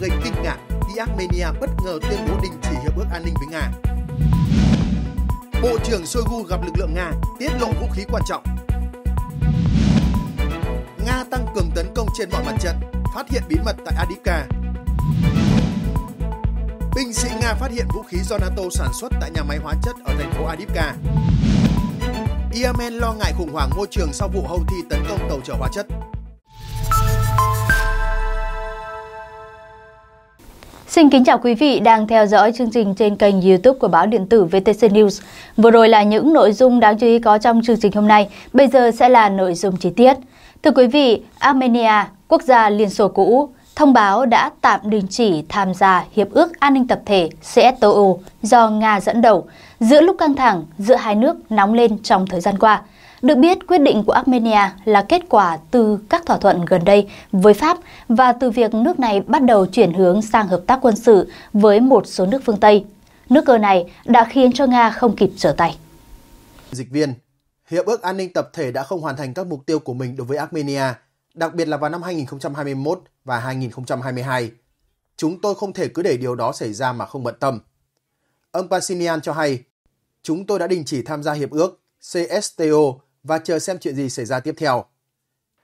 gây kinh ngạc khi Armenia bất ngờ tuyên bố đình chỉ hiệp ước an ninh với Nga. Bộ trưởng Shoigu gặp lực lượng Nga tiết lộ vũ khí quan trọng. Nga tăng cường tấn công trên mọi mặt trận, phát hiện bí mật tại Adivka. Binh sĩ Nga phát hiện vũ khí do NATO sản xuất tại nhà máy hóa chất ở thành phố Adivka. Yemen lo ngại khủng hoảng môi trường sau vụ Houthi tấn công tàu chở hóa chất. Xin kính chào quý vị đang theo dõi chương trình trên kênh YouTube của báo điện tử VTC News. Vừa rồi là những nội dung đáng chú ý có trong chương trình hôm nay, bây giờ sẽ là nội dung chi tiết. Thưa quý vị, Armenia, quốc gia Liên Xô cũ, thông báo đã tạm đình chỉ tham gia Hiệp ước An ninh Tập thể CSTO do Nga dẫn đầu giữa lúc căng thẳng giữa hai nước nóng lên trong thời gian qua. Được biết, quyết định của Armenia là kết quả từ các thỏa thuận gần đây với Pháp và từ việc nước này bắt đầu chuyển hướng sang hợp tác quân sự với một số nước phương Tây. Nước cờ này đã khiến cho Nga không kịp trở tay. Dịch viên, Hiệp ước An ninh Tập thể đã không hoàn thành các mục tiêu của mình đối với Armenia, đặc biệt là vào năm 2021 và 2022. Chúng tôi không thể cứ để điều đó xảy ra mà không bận tâm. Ông Pashinyan cho hay, chúng tôi đã đình chỉ tham gia hiệp ước CSTO và chờ xem chuyện gì xảy ra tiếp theo.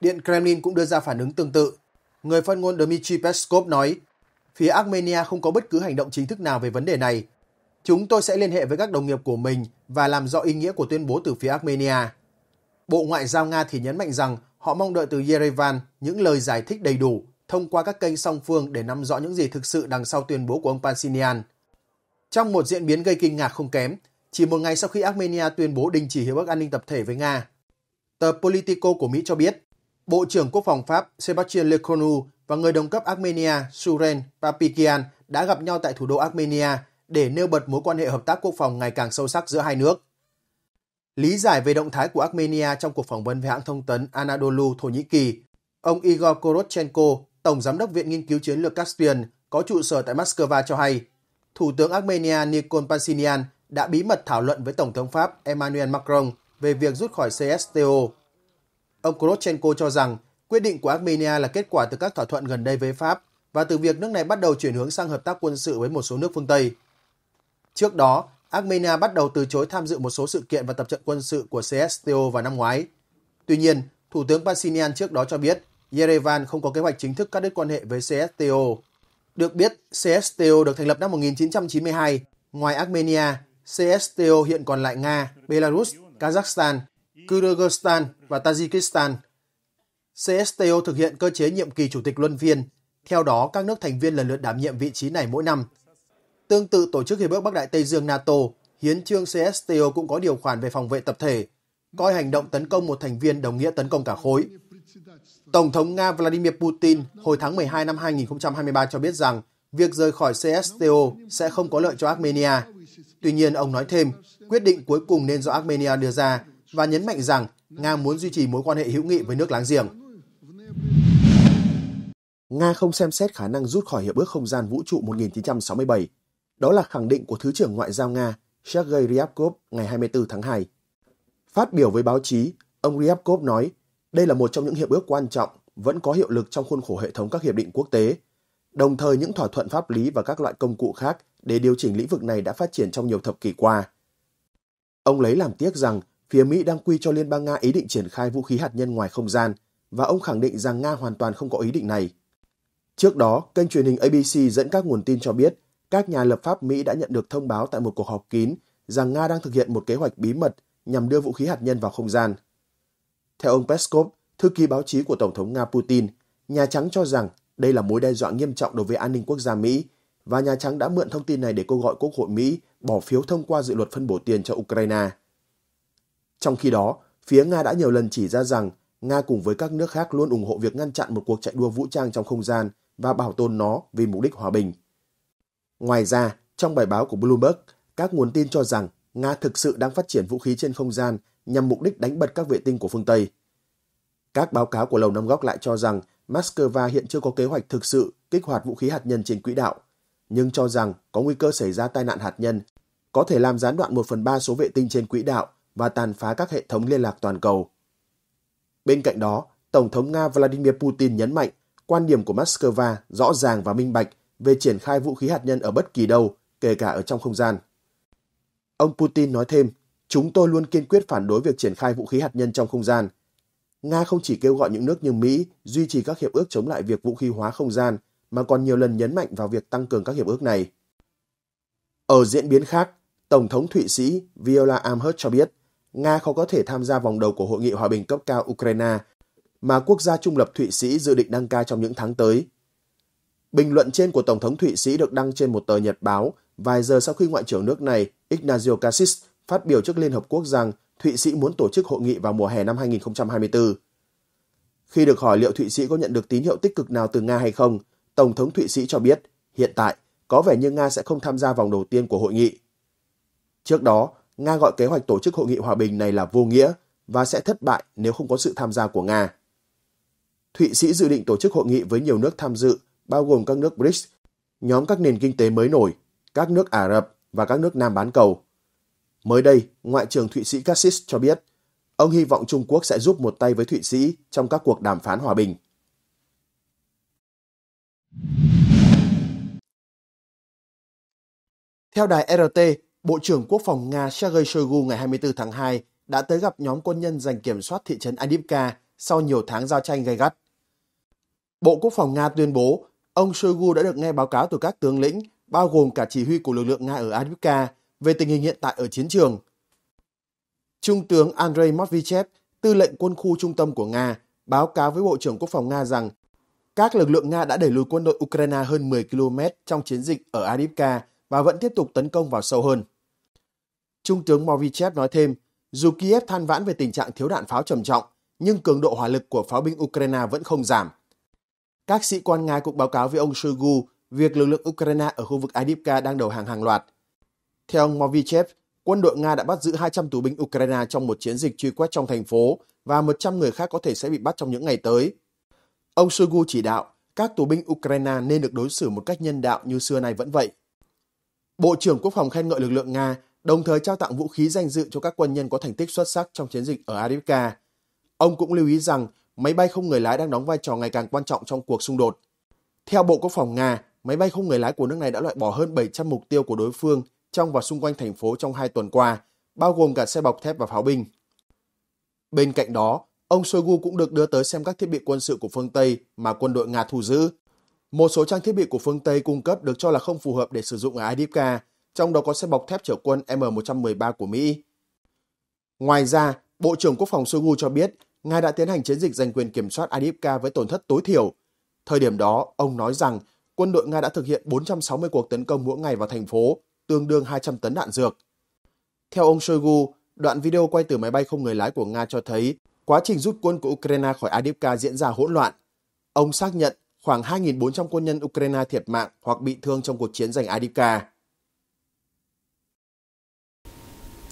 Điện Kremlin cũng đưa ra phản ứng tương tự. Người phát ngôn Dmitry Peskov nói, phía Armenia không có bất cứ hành động chính thức nào về vấn đề này. Chúng tôi sẽ liên hệ với các đồng nghiệp của mình và làm rõ ý nghĩa của tuyên bố từ phía Armenia. Bộ Ngoại giao Nga thì nhấn mạnh rằng họ mong đợi từ Yerevan những lời giải thích đầy đủ thông qua các kênh song phương để nắm rõ những gì thực sự đằng sau tuyên bố của ông Pashinyan. Trong một diễn biến gây kinh ngạc không kém, chỉ một ngày sau khi Armenia tuyên bố đình chỉ hiệp ước an ninh tập thể với Nga. Tờ Politico của Mỹ cho biết, Bộ trưởng Quốc phòng Pháp Sebastien Lecornu và người đồng cấp Armenia Suren Papikian đã gặp nhau tại thủ đô Armenia để nêu bật mối quan hệ hợp tác quốc phòng ngày càng sâu sắc giữa hai nước. Lý giải về động thái của Armenia trong cuộc phỏng vấn với hãng thông tấn Anadolu Thổ Nhĩ Kỳ, ông Igor Korotchenko, Tổng Giám đốc Viện Nghiên cứu Chiến lược Caspian có trụ sở tại Moscow cho hay, Thủ tướng Armenia Nikol Pashinyan đã bí mật thảo luận với Tổng thống Pháp Emmanuel Macron về việc rút khỏi CSTO. Ông Korochenko cho rằng quyết định của Armenia là kết quả từ các thỏa thuận gần đây với Pháp và từ việc nước này bắt đầu chuyển hướng sang hợp tác quân sự với một số nước phương Tây. Trước đó, Armenia bắt đầu từ chối tham dự một số sự kiện và tập trận quân sự của CSTO vào năm ngoái. Tuy nhiên, Thủ tướng Pashinyan trước đó cho biết Yerevan không có kế hoạch chính thức cắt đứt quan hệ với CSTO. Được biết, CSTO được thành lập năm 1992. Ngoài Armenia, CSTO hiện còn lại Nga, Belarus, Kazakhstan, Kyrgyzstan và Tajikistan. CSTO thực hiện cơ chế nhiệm kỳ chủ tịch luân phiên, theo đó các nước thành viên lần lượt đảm nhiệm vị trí này mỗi năm. Tương tự tổ chức Hiệp ước Bắc Đại Tây Dương NATO, hiến trương CSTO cũng có điều khoản về phòng vệ tập thể, coi hành động tấn công một thành viên đồng nghĩa tấn công cả khối. Tổng thống Nga Vladimir Putin hồi tháng 12 năm 2023 cho biết rằng việc rời khỏi CSTO sẽ không có lợi cho Armenia Tuy nhiên, ông nói thêm, quyết định cuối cùng nên do Armenia đưa ra và nhấn mạnh rằng Nga muốn duy trì mối quan hệ hữu nghị với nước láng giềng. Nga không xem xét khả năng rút khỏi Hiệp ước Không gian Vũ trụ 1967. Đó là khẳng định của Thứ trưởng Ngoại giao Nga Sergei Ryabkov ngày 24 tháng 2. Phát biểu với báo chí, ông Ryabkov nói đây là một trong những hiệp ước quan trọng vẫn có hiệu lực trong khuôn khổ hệ thống các hiệp định quốc tế, đồng thời những thỏa thuận pháp lý và các loại công cụ khác để điều chỉnh lĩnh vực này đã phát triển trong nhiều thập kỷ qua. Ông lấy làm tiếc rằng phía Mỹ đang quy cho Liên bang Nga ý định triển khai vũ khí hạt nhân ngoài không gian và ông khẳng định rằng Nga hoàn toàn không có ý định này. Trước đó, kênh truyền hình ABC dẫn các nguồn tin cho biết các nhà lập pháp Mỹ đã nhận được thông báo tại một cuộc họp kín rằng Nga đang thực hiện một kế hoạch bí mật nhằm đưa vũ khí hạt nhân vào không gian. Theo ông Peskov, thư ký báo chí của Tổng thống Nga Putin, Nhà Trắng cho rằng đây là mối đe dọa nghiêm trọng đối với an ninh quốc gia Mỹ và Nhà Trắng đã mượn thông tin này để kêu gọi Quốc hội Mỹ bỏ phiếu thông qua dự luật phân bổ tiền cho Ukraine. Trong khi đó, phía Nga đã nhiều lần chỉ ra rằng Nga cùng với các nước khác luôn ủng hộ việc ngăn chặn một cuộc chạy đua vũ trang trong không gian và bảo tồn nó vì mục đích hòa bình. Ngoài ra, trong bài báo của Bloomberg, các nguồn tin cho rằng Nga thực sự đang phát triển vũ khí trên không gian nhằm mục đích đánh bật các vệ tinh của phương Tây. Các báo cáo của Lầu Năm Góc lại cho rằng Moscow hiện chưa có kế hoạch thực sự kích hoạt vũ khí hạt nhân trên quỹ đạo nhưng cho rằng có nguy cơ xảy ra tai nạn hạt nhân, có thể làm gián đoạn 1 phần 3 số vệ tinh trên quỹ đạo và tàn phá các hệ thống liên lạc toàn cầu. Bên cạnh đó, Tổng thống Nga Vladimir Putin nhấn mạnh quan điểm của Moscow rõ ràng và minh bạch về triển khai vũ khí hạt nhân ở bất kỳ đâu, kể cả ở trong không gian. Ông Putin nói thêm, chúng tôi luôn kiên quyết phản đối việc triển khai vũ khí hạt nhân trong không gian. Nga không chỉ kêu gọi những nước như Mỹ duy trì các hiệp ước chống lại việc vũ khí hóa không gian, mà còn nhiều lần nhấn mạnh vào việc tăng cường các hiệp ước này. Ở diễn biến khác, Tổng thống Thụy Sĩ Viola Amherst cho biết Nga không có thể tham gia vòng đầu của Hội nghị Hòa bình cấp cao Ukraine mà quốc gia trung lập Thụy Sĩ dự định đăng cai trong những tháng tới. Bình luận trên của Tổng thống Thụy Sĩ được đăng trên một tờ nhật báo vài giờ sau khi Ngoại trưởng nước này ignacio Cassis phát biểu trước Liên Hợp Quốc rằng Thụy Sĩ muốn tổ chức hội nghị vào mùa hè năm 2024. Khi được hỏi liệu Thụy Sĩ có nhận được tín hiệu tích cực nào từ Nga hay không, Tổng thống Thụy Sĩ cho biết hiện tại có vẻ như Nga sẽ không tham gia vòng đầu tiên của hội nghị. Trước đó, Nga gọi kế hoạch tổ chức hội nghị hòa bình này là vô nghĩa và sẽ thất bại nếu không có sự tham gia của Nga. Thụy Sĩ dự định tổ chức hội nghị với nhiều nước tham dự, bao gồm các nước BRICS, nhóm các nền kinh tế mới nổi, các nước Ả Rập và các nước Nam bán cầu. Mới đây, Ngoại trưởng Thụy Sĩ Cassis cho biết, ông hy vọng Trung Quốc sẽ giúp một tay với Thụy Sĩ trong các cuộc đàm phán hòa bình. Theo đài RT, Bộ trưởng Quốc phòng Nga Sergei Shoigu ngày 24 tháng 2 đã tới gặp nhóm quân nhân giành kiểm soát thị trấn Adivka sau nhiều tháng giao tranh gay gắt. Bộ Quốc phòng Nga tuyên bố ông Shoigu đã được nghe báo cáo từ các tướng lĩnh, bao gồm cả chỉ huy của lực lượng Nga ở Adivka về tình hình hiện tại ở chiến trường. Trung tướng Andrei Matvichev, tư lệnh quân khu trung tâm của Nga, báo cáo với Bộ trưởng Quốc phòng Nga rằng các lực lượng Nga đã đẩy lùi quân đội Ukraine hơn 10 km trong chiến dịch ở Adivka và vẫn tiếp tục tấn công vào sâu hơn. Trung tướng Movichev nói thêm, dù Kiev than vãn về tình trạng thiếu đạn pháo trầm trọng, nhưng cường độ hỏa lực của pháo binh Ukraine vẫn không giảm. Các sĩ quan Nga cũng báo cáo với ông Shoigu việc lực lượng Ukraine ở khu vực Adivka đang đầu hàng hàng loạt. Theo ông Movichev, quân đội Nga đã bắt giữ 200 tù binh Ukraine trong một chiến dịch truy quét trong thành phố và 100 người khác có thể sẽ bị bắt trong những ngày tới. Ông Shoigu chỉ đạo các tù binh Ukraine nên được đối xử một cách nhân đạo như xưa nay vẫn vậy. Bộ trưởng Quốc phòng khen ngợi lực lượng Nga, đồng thời trao tặng vũ khí danh dự cho các quân nhân có thành tích xuất sắc trong chiến dịch ở Adivka. Ông cũng lưu ý rằng máy bay không người lái đang đóng vai trò ngày càng quan trọng trong cuộc xung đột. Theo Bộ Quốc phòng Nga, máy bay không người lái của nước này đã loại bỏ hơn 700 mục tiêu của đối phương trong và xung quanh thành phố trong hai tuần qua, bao gồm cả xe bọc thép và pháo binh. Bên cạnh đó, Ông Shoigu cũng được đưa tới xem các thiết bị quân sự của phương Tây mà quân đội Nga thu giữ. Một số trang thiết bị của phương Tây cung cấp được cho là không phù hợp để sử dụng ở Idipka, trong đó có xe bọc thép chở quân M113 của Mỹ. Ngoài ra, Bộ trưởng Quốc phòng Shoigu cho biết Nga đã tiến hành chiến dịch giành quyền kiểm soát Adivka với tổn thất tối thiểu. Thời điểm đó, ông nói rằng quân đội Nga đã thực hiện 460 cuộc tấn công mỗi ngày vào thành phố, tương đương 200 tấn đạn dược. Theo ông Shoigu, đoạn video quay từ máy bay không người lái của Nga cho thấy quá trình rút quân của Ukraine khỏi Adivka diễn ra hỗn loạn. Ông xác nhận khoảng 2.400 quân nhân Ukraine thiệt mạng hoặc bị thương trong cuộc chiến giành Adivka.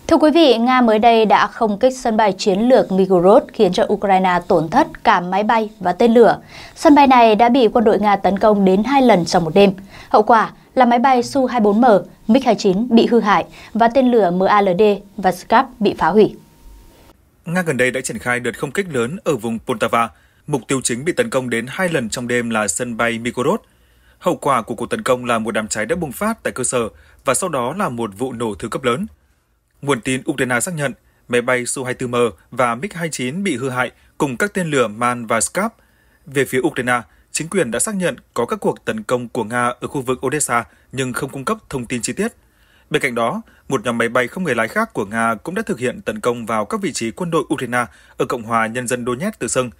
Thưa quý vị, Nga mới đây đã không kích sân bay chiến lược Migorod khiến cho Ukraine tổn thất cả máy bay và tên lửa. Sân bay này đã bị quân đội Nga tấn công đến hai lần trong một đêm. Hậu quả là máy bay Su-24M, MiG-29 bị hư hại và tên lửa MALD và Scap bị phá hủy. Nga gần đây đã triển khai đợt không kích lớn ở vùng Poltava. Mục tiêu chính bị tấn công đến hai lần trong đêm là sân bay Mykolaiv. Hậu quả của cuộc tấn công là một đám cháy đã bùng phát tại cơ sở và sau đó là một vụ nổ thứ cấp lớn. Nguồn tin Ukraine xác nhận máy bay Su-24M và MiG-29 bị hư hại cùng các tên lửa Man và Skap. Về phía Ukraine, chính quyền đã xác nhận có các cuộc tấn công của Nga ở khu vực Odessa nhưng không cung cấp thông tin chi tiết. Bên cạnh đó, một nhóm máy bay không người lái khác của Nga cũng đã thực hiện tấn công vào các vị trí quân đội Ukraine ở Cộng hòa Nhân dân Donetsk từ sân.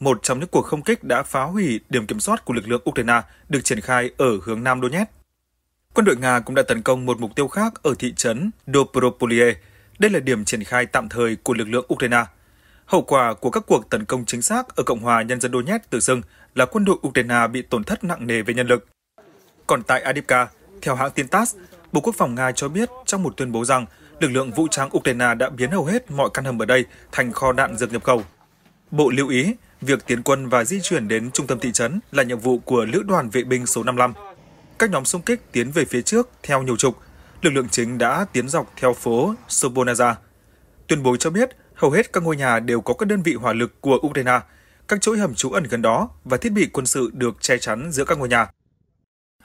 Một trong những cuộc không kích đã phá hủy điểm kiểm soát của lực lượng Ukraine được triển khai ở hướng nam Donetsk. Quân đội Nga cũng đã tấn công một mục tiêu khác ở thị trấn Dobropolie. Đây là điểm triển khai tạm thời của lực lượng Ukraine. Hậu quả của các cuộc tấn công chính xác ở Cộng hòa Nhân dân Donetsk từ sân là quân đội Ukraine bị tổn thất nặng nề về nhân lực. Còn tại Adipka, theo hãng tin TASS, Bộ Quốc phòng Nga cho biết trong một tuyên bố rằng lực lượng vũ trang Ukraine đã biến hầu hết mọi căn hầm ở đây thành kho đạn dược nhập khẩu. Bộ lưu ý, việc tiến quân và di chuyển đến trung tâm thị trấn là nhiệm vụ của Lữ đoàn Vệ binh số 55. Các nhóm xung kích tiến về phía trước theo nhiều trục. Lực lượng chính đã tiến dọc theo phố Sobonaza. Tuyên bố cho biết, hầu hết các ngôi nhà đều có các đơn vị hỏa lực của Ukraine, các chỗ hầm trú ẩn gần đó và thiết bị quân sự được che chắn giữa các ngôi nhà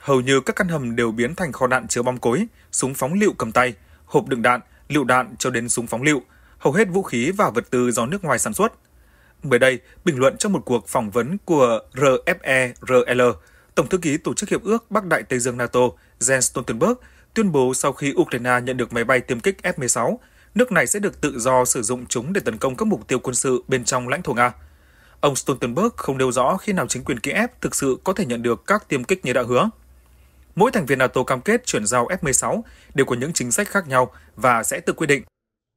hầu như các căn hầm đều biến thành kho đạn chứa bom cối, súng phóng lựu cầm tay, hộp đựng đạn, lựu đạn cho đến súng phóng lựu, hầu hết vũ khí và vật tư do nước ngoài sản xuất. Mới đây, bình luận trong một cuộc phỏng vấn của RFE RL, Tổng thư ký Tổ chức Hiệp ước Bắc Đại Tây Dương NATO Jens Stoltenberg tuyên bố sau khi Ukraine nhận được máy bay tiêm kích F-16, nước này sẽ được tự do sử dụng chúng để tấn công các mục tiêu quân sự bên trong lãnh thổ Nga. Ông Stoltenberg không nêu rõ khi nào chính quyền Kiev thực sự có thể nhận được các tiêm kích như đã hứa. Mỗi thành viên NATO cam kết chuyển giao F-16 đều có những chính sách khác nhau và sẽ tự quyết định.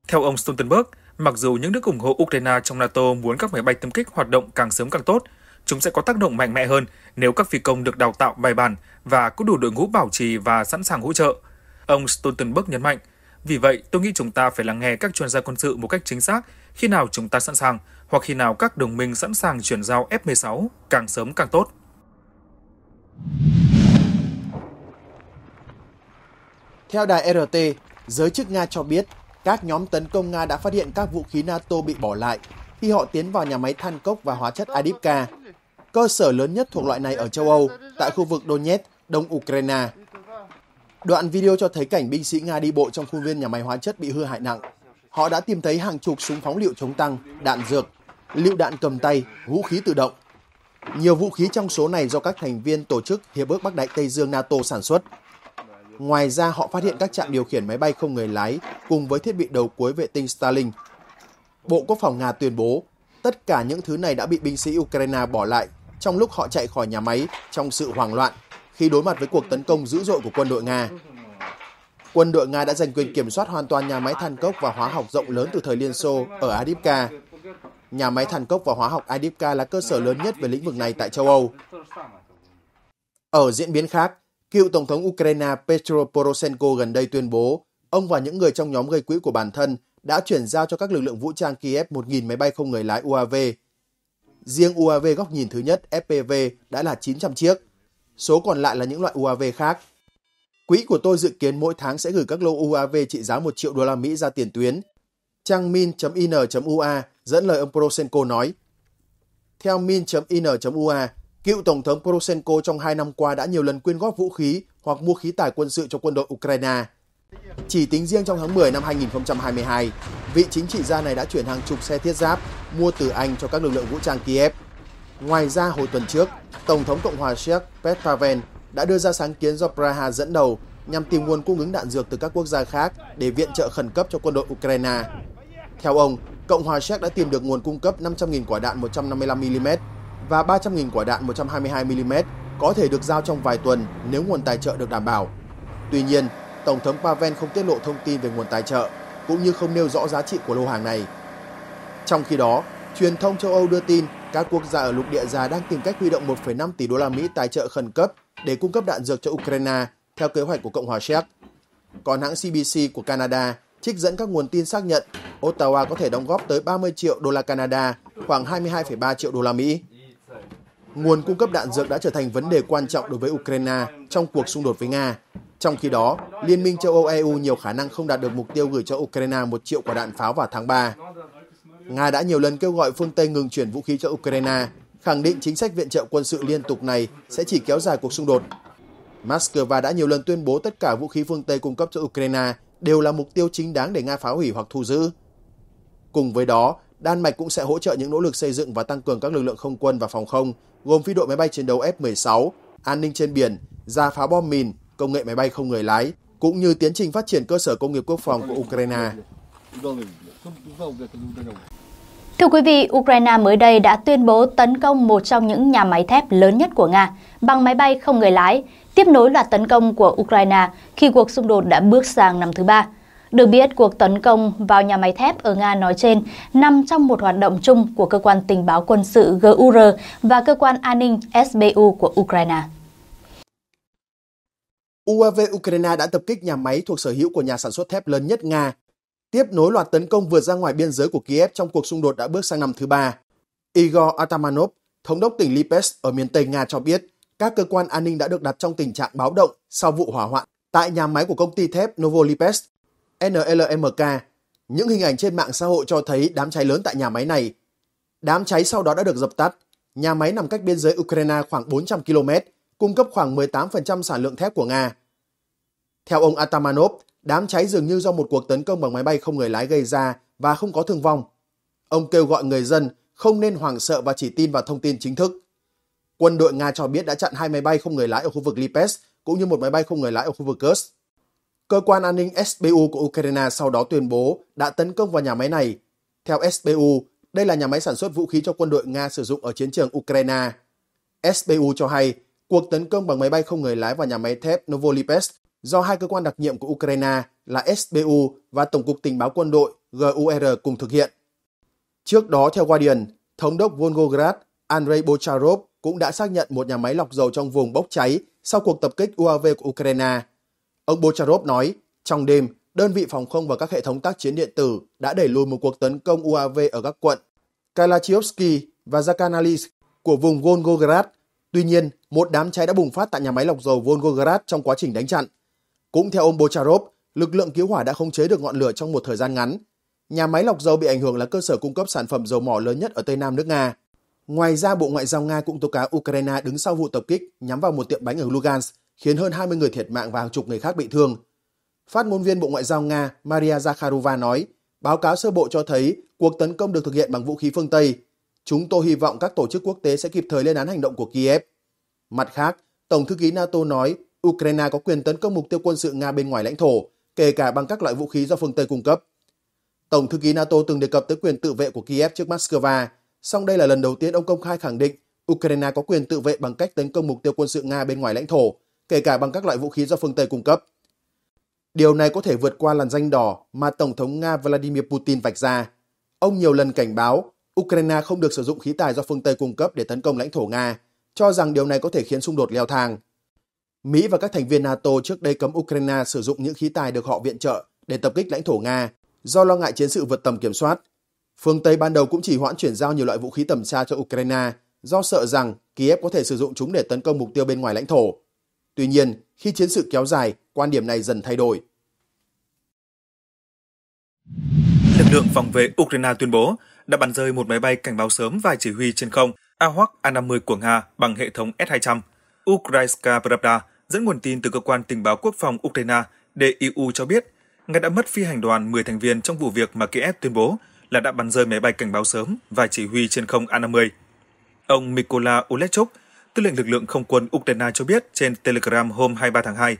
Theo ông Stoltenberg, mặc dù những nước ủng hộ Ukraine trong NATO muốn các máy bay tiêm kích hoạt động càng sớm càng tốt, chúng sẽ có tác động mạnh mẽ hơn nếu các phi công được đào tạo bài bản và có đủ đội ngũ bảo trì và sẵn sàng hỗ trợ. Ông Stoltenberg nhấn mạnh, vì vậy tôi nghĩ chúng ta phải lắng nghe các chuyên gia quân sự một cách chính xác khi nào chúng ta sẵn sàng hoặc khi nào các đồng minh sẵn sàng chuyển giao F-16 càng sớm càng tốt. Theo đài RT, giới chức Nga cho biết các nhóm tấn công Nga đã phát hiện các vũ khí NATO bị bỏ lại khi họ tiến vào nhà máy than cốc và hóa chất Adipka, cơ sở lớn nhất thuộc loại này ở châu Âu, tại khu vực Donetsk, đông Ukraine. Đoạn video cho thấy cảnh binh sĩ Nga đi bộ trong khuôn viên nhà máy hóa chất bị hư hại nặng. Họ đã tìm thấy hàng chục súng phóng lựu chống tăng, đạn dược, lựu đạn cầm tay, vũ khí tự động. Nhiều vũ khí trong số này do các thành viên tổ chức Hiệp ước Bắc Đại Tây Dương NATO sản xuất. Ngoài ra, họ phát hiện các trạm điều khiển máy bay không người lái cùng với thiết bị đầu cuối vệ tinh Starlink. Bộ Quốc phòng Nga tuyên bố, tất cả những thứ này đã bị binh sĩ Ukraine bỏ lại trong lúc họ chạy khỏi nhà máy trong sự hoảng loạn khi đối mặt với cuộc tấn công dữ dội của quân đội Nga. Quân đội Nga đã giành quyền kiểm soát hoàn toàn nhà máy than cốc và hóa học rộng lớn từ thời Liên Xô ở Adipka. Nhà máy than cốc và hóa học Adipka là cơ sở lớn nhất về lĩnh vực này tại châu Âu. Ở diễn biến khác, Cựu Tổng thống Ukraine Petro Poroshenko gần đây tuyên bố ông và những người trong nhóm gây quỹ của bản thân đã chuyển giao cho các lực lượng vũ trang Kiev 1.000 máy bay không người lái UAV. Riêng UAV góc nhìn thứ nhất FPV đã là 900 chiếc, số còn lại là những loại UAV khác. Quỹ của tôi dự kiến mỗi tháng sẽ gửi các lô UAV trị giá 1 triệu đô la Mỹ ra tiền tuyến. Trang min.in.ua dẫn lời ông Poroshenko nói. Theo min.in.ua, Cựu Tổng thống Poroshenko trong hai năm qua đã nhiều lần quyên góp vũ khí hoặc mua khí tài quân sự cho quân đội Ukraine. Chỉ tính riêng trong tháng 10 năm 2022, vị chính trị gia này đã chuyển hàng chục xe thiết giáp mua từ Anh cho các lực lượng vũ trang Kiev. Ngoài ra, hồi tuần trước, Tổng thống Cộng hòa Séc Petr Pavel đã đưa ra sáng kiến do Praha dẫn đầu nhằm tìm nguồn cung ứng đạn dược từ các quốc gia khác để viện trợ khẩn cấp cho quân đội Ukraine. Theo ông, Cộng hòa Séc đã tìm được nguồn cung cấp 500.000 quả đạn 155mm và 300.000 quả đạn 122mm có thể được giao trong vài tuần nếu nguồn tài trợ được đảm bảo. Tuy nhiên, Tổng thống Paven không tiết lộ thông tin về nguồn tài trợ cũng như không nêu rõ giá trị của lô hàng này. Trong khi đó, truyền thông châu Âu đưa tin các quốc gia ở lục địa già đang tìm cách huy động 1,5 tỷ đô la Mỹ tài trợ khẩn cấp để cung cấp đạn dược cho Ukraine theo kế hoạch của Cộng hòa Séc. Còn hãng CBC của Canada trích dẫn các nguồn tin xác nhận Ottawa có thể đóng góp tới 30 triệu đô la Canada, khoảng 22,3 triệu đô la Mỹ nguồn cung cấp đạn dược đã trở thành vấn đề quan trọng đối với Ukraine trong cuộc xung đột với Nga. Trong khi đó, Liên minh châu Âu EU nhiều khả năng không đạt được mục tiêu gửi cho Ukraine một triệu quả đạn pháo vào tháng 3. Nga đã nhiều lần kêu gọi phương Tây ngừng chuyển vũ khí cho Ukraine, khẳng định chính sách viện trợ quân sự liên tục này sẽ chỉ kéo dài cuộc xung đột. Moscow đã nhiều lần tuyên bố tất cả vũ khí phương Tây cung cấp cho Ukraine đều là mục tiêu chính đáng để Nga phá hủy hoặc thu giữ. Cùng với đó, Đan Mạch cũng sẽ hỗ trợ những nỗ lực xây dựng và tăng cường các lực lượng không quân và phòng không, gồm phi đội máy bay chiến đấu F-16, an ninh trên biển, ra phá bom mìn, công nghệ máy bay không người lái, cũng như tiến trình phát triển cơ sở công nghiệp quốc phòng của Ukraine. Thưa quý vị, Ukraine mới đây đã tuyên bố tấn công một trong những nhà máy thép lớn nhất của Nga bằng máy bay không người lái, tiếp nối loạt tấn công của Ukraine khi cuộc xung đột đã bước sang năm thứ ba. Được biết, cuộc tấn công vào nhà máy thép ở Nga nói trên nằm trong một hoạt động chung của Cơ quan Tình báo Quân sự GUR và Cơ quan An ninh SBU của Ukraine. UAV Ukraine đã tập kích nhà máy thuộc sở hữu của nhà sản xuất thép lớn nhất Nga, tiếp nối loạt tấn công vượt ra ngoài biên giới của Kiev trong cuộc xung đột đã bước sang năm thứ ba. Igor Atamanov, thống đốc tỉnh Lipetsk ở miền Tây Nga cho biết, các cơ quan an ninh đã được đặt trong tình trạng báo động sau vụ hỏa hoạn tại nhà máy của công ty thép Novolipetsk NLMK. Những hình ảnh trên mạng xã hội cho thấy đám cháy lớn tại nhà máy này. Đám cháy sau đó đã được dập tắt. Nhà máy nằm cách biên giới Ukraine khoảng 400 km, cung cấp khoảng 18% sản lượng thép của Nga. Theo ông Atamanov, đám cháy dường như do một cuộc tấn công bằng máy bay không người lái gây ra và không có thương vong. Ông kêu gọi người dân không nên hoảng sợ và chỉ tin vào thông tin chính thức. Quân đội Nga cho biết đã chặn hai máy bay không người lái ở khu vực Lipetsk cũng như một máy bay không người lái ở khu vực Kursk. Cơ quan an ninh SBU của Ukraine sau đó tuyên bố đã tấn công vào nhà máy này. Theo SBU, đây là nhà máy sản xuất vũ khí cho quân đội Nga sử dụng ở chiến trường Ukraine. SBU cho hay cuộc tấn công bằng máy bay không người lái vào nhà máy thép Novolipes do hai cơ quan đặc nhiệm của Ukraine là SBU và Tổng cục Tình báo quân đội GUR cùng thực hiện. Trước đó, theo Guardian, Thống đốc Volgograd Andrei Bocharov cũng đã xác nhận một nhà máy lọc dầu trong vùng bốc cháy sau cuộc tập kích UAV của Ukraine. Ông Bocharov nói, trong đêm, đơn vị phòng không và các hệ thống tác chiến điện tử đã đẩy lùi một cuộc tấn công UAV ở các quận Kalachiovsky và Zakanalys của vùng Volgograd. Tuy nhiên, một đám cháy đã bùng phát tại nhà máy lọc dầu Volgograd trong quá trình đánh chặn. Cũng theo ông Bocharov, lực lượng cứu hỏa đã không chế được ngọn lửa trong một thời gian ngắn. Nhà máy lọc dầu bị ảnh hưởng là cơ sở cung cấp sản phẩm dầu mỏ lớn nhất ở Tây Nam nước Nga. Ngoài ra, Bộ Ngoại giao Nga cũng tố cáo Ukraine đứng sau vụ tập kích nhắm vào một tiệm bánh ở Lugansk khiến hơn 20 người thiệt mạng và hàng chục người khác bị thương. Phát ngôn viên Bộ Ngoại giao Nga Maria Zakharova nói, báo cáo sơ bộ cho thấy cuộc tấn công được thực hiện bằng vũ khí phương Tây. Chúng tôi hy vọng các tổ chức quốc tế sẽ kịp thời lên án hành động của Kiev. Mặt khác, Tổng thư ký NATO nói Ukraine có quyền tấn công mục tiêu quân sự Nga bên ngoài lãnh thổ, kể cả bằng các loại vũ khí do phương Tây cung cấp. Tổng thư ký NATO từng đề cập tới quyền tự vệ của Kiev trước Moscow, song đây là lần đầu tiên ông công khai khẳng định Ukraine có quyền tự vệ bằng cách tấn công mục tiêu quân sự Nga bên ngoài lãnh thổ, kể cả bằng các loại vũ khí do phương Tây cung cấp. Điều này có thể vượt qua làn danh đỏ mà Tổng thống Nga Vladimir Putin vạch ra. Ông nhiều lần cảnh báo Ukraine không được sử dụng khí tài do phương Tây cung cấp để tấn công lãnh thổ Nga, cho rằng điều này có thể khiến xung đột leo thang. Mỹ và các thành viên NATO trước đây cấm Ukraine sử dụng những khí tài được họ viện trợ để tập kích lãnh thổ Nga do lo ngại chiến sự vượt tầm kiểm soát. Phương Tây ban đầu cũng chỉ hoãn chuyển giao nhiều loại vũ khí tầm xa cho Ukraine do sợ rằng Kiev có thể sử dụng chúng để tấn công mục tiêu bên ngoài lãnh thổ. Tuy nhiên, khi chiến sự kéo dài, quan điểm này dần thay đổi. Lực lượng phòng vệ Ukraine tuyên bố đã bắn rơi một máy bay cảnh báo sớm và chỉ huy trên không AWACS A-50 của Nga bằng hệ thống S-200. Ukrainska Pravda dẫn nguồn tin từ cơ quan tình báo quốc phòng Ukraine DIU cho biết, Nga đã mất phi hành đoàn 10 thành viên trong vụ việc mà Kiev tuyên bố là đã bắn rơi máy bay cảnh báo sớm và chỉ huy trên không A-50. Ông Mykola Olechuk, Tư lệnh lực lượng không quân Ukraine cho biết trên Telegram hôm 23 tháng 2,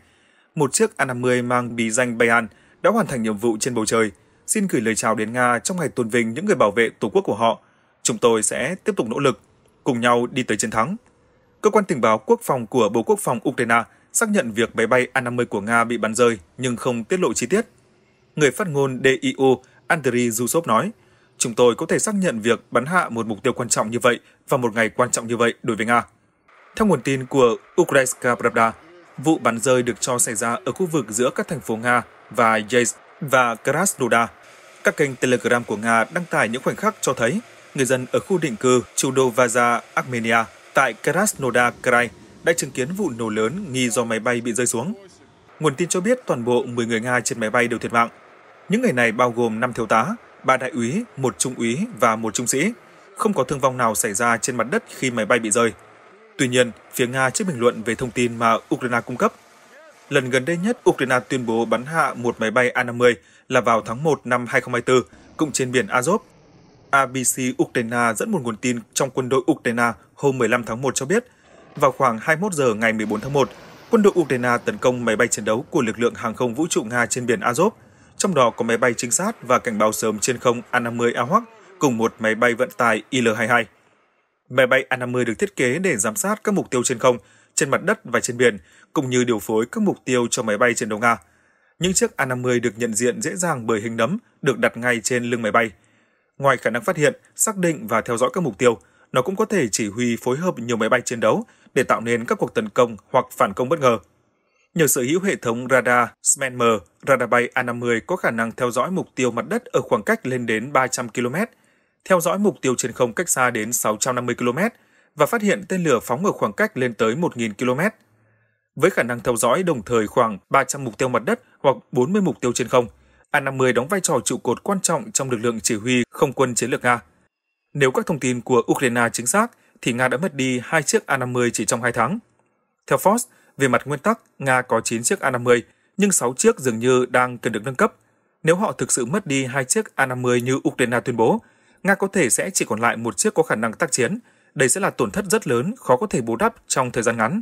một chiếc A-50 mang bí danh Bayan đã hoàn thành nhiệm vụ trên bầu trời. Xin gửi lời chào đến Nga trong ngày tôn vinh những người bảo vệ Tổ quốc của họ. Chúng tôi sẽ tiếp tục nỗ lực, cùng nhau đi tới chiến thắng. Cơ quan tình báo quốc phòng của Bộ Quốc phòng Ukraine xác nhận việc máy bay A-50 của Nga bị bắn rơi nhưng không tiết lộ chi tiết. Người phát ngôn DIU Andriy Zusov nói, Chúng tôi có thể xác nhận việc bắn hạ một mục tiêu quan trọng như vậy vào một ngày quan trọng như vậy đối với Nga. Theo nguồn tin của Ukrainska Pravda, vụ bắn rơi được cho xảy ra ở khu vực giữa các thành phố Nga và Yezd và Krasnodar. Các kênh Telegram của Nga đăng tải những khoảnh khắc cho thấy người dân ở khu định cư Chudovaza, Armenia tại Krasnodar Krai đã chứng kiến vụ nổ lớn nghi do máy bay bị rơi xuống. Nguồn tin cho biết toàn bộ 10 người Nga trên máy bay đều thiệt mạng. Những người này bao gồm 5 thiếu tá, 3 đại úy, 1 trung úy và 1 trung sĩ. Không có thương vong nào xảy ra trên mặt đất khi máy bay bị rơi. Tuy nhiên, phía Nga chưa bình luận về thông tin mà Ukraine cung cấp. Lần gần đây nhất, Ukraine tuyên bố bắn hạ một máy bay A-50 là vào tháng 1 năm 2024, cũng trên biển Azov. ABC Ukraine dẫn một nguồn tin trong quân đội Ukraine hôm 15 tháng 1 cho biết, vào khoảng 21 giờ ngày 14 tháng 1, quân đội Ukraine tấn công máy bay chiến đấu của lực lượng hàng không vũ trụ Nga trên biển Azov, trong đó có máy bay trinh sát và cảnh báo sớm trên không A-50 Ahwak cùng một máy bay vận tải Il-22. Máy bay A-50 được thiết kế để giám sát các mục tiêu trên không, trên mặt đất và trên biển, cũng như điều phối các mục tiêu cho máy bay chiến đấu Nga. Những chiếc A-50 được nhận diện dễ dàng bởi hình nấm được đặt ngay trên lưng máy bay. Ngoài khả năng phát hiện, xác định và theo dõi các mục tiêu, nó cũng có thể chỉ huy phối hợp nhiều máy bay chiến đấu để tạo nên các cuộc tấn công hoặc phản công bất ngờ. Nhờ sở hữu hệ thống radar Smenmer, radar bay A-50 có khả năng theo dõi mục tiêu mặt đất ở khoảng cách lên đến 300 km – theo dõi mục tiêu trên không cách xa đến 650 km và phát hiện tên lửa phóng ở khoảng cách lên tới 1.000 km. Với khả năng theo dõi đồng thời khoảng 300 mục tiêu mặt đất hoặc 40 mục tiêu trên không, A-50 đóng vai trò trụ cột quan trọng trong lực lượng chỉ huy không quân chiến lược Nga. Nếu các thông tin của Ukraine chính xác, thì Nga đã mất đi hai chiếc A-50 chỉ trong 2 tháng. Theo Forbes, về mặt nguyên tắc, Nga có 9 chiếc A-50, nhưng 6 chiếc dường như đang cần được nâng cấp. Nếu họ thực sự mất đi hai chiếc A-50 như Ukraine tuyên bố, Nga có thể sẽ chỉ còn lại một chiếc có khả năng tác chiến. Đây sẽ là tổn thất rất lớn, khó có thể bù đắp trong thời gian ngắn.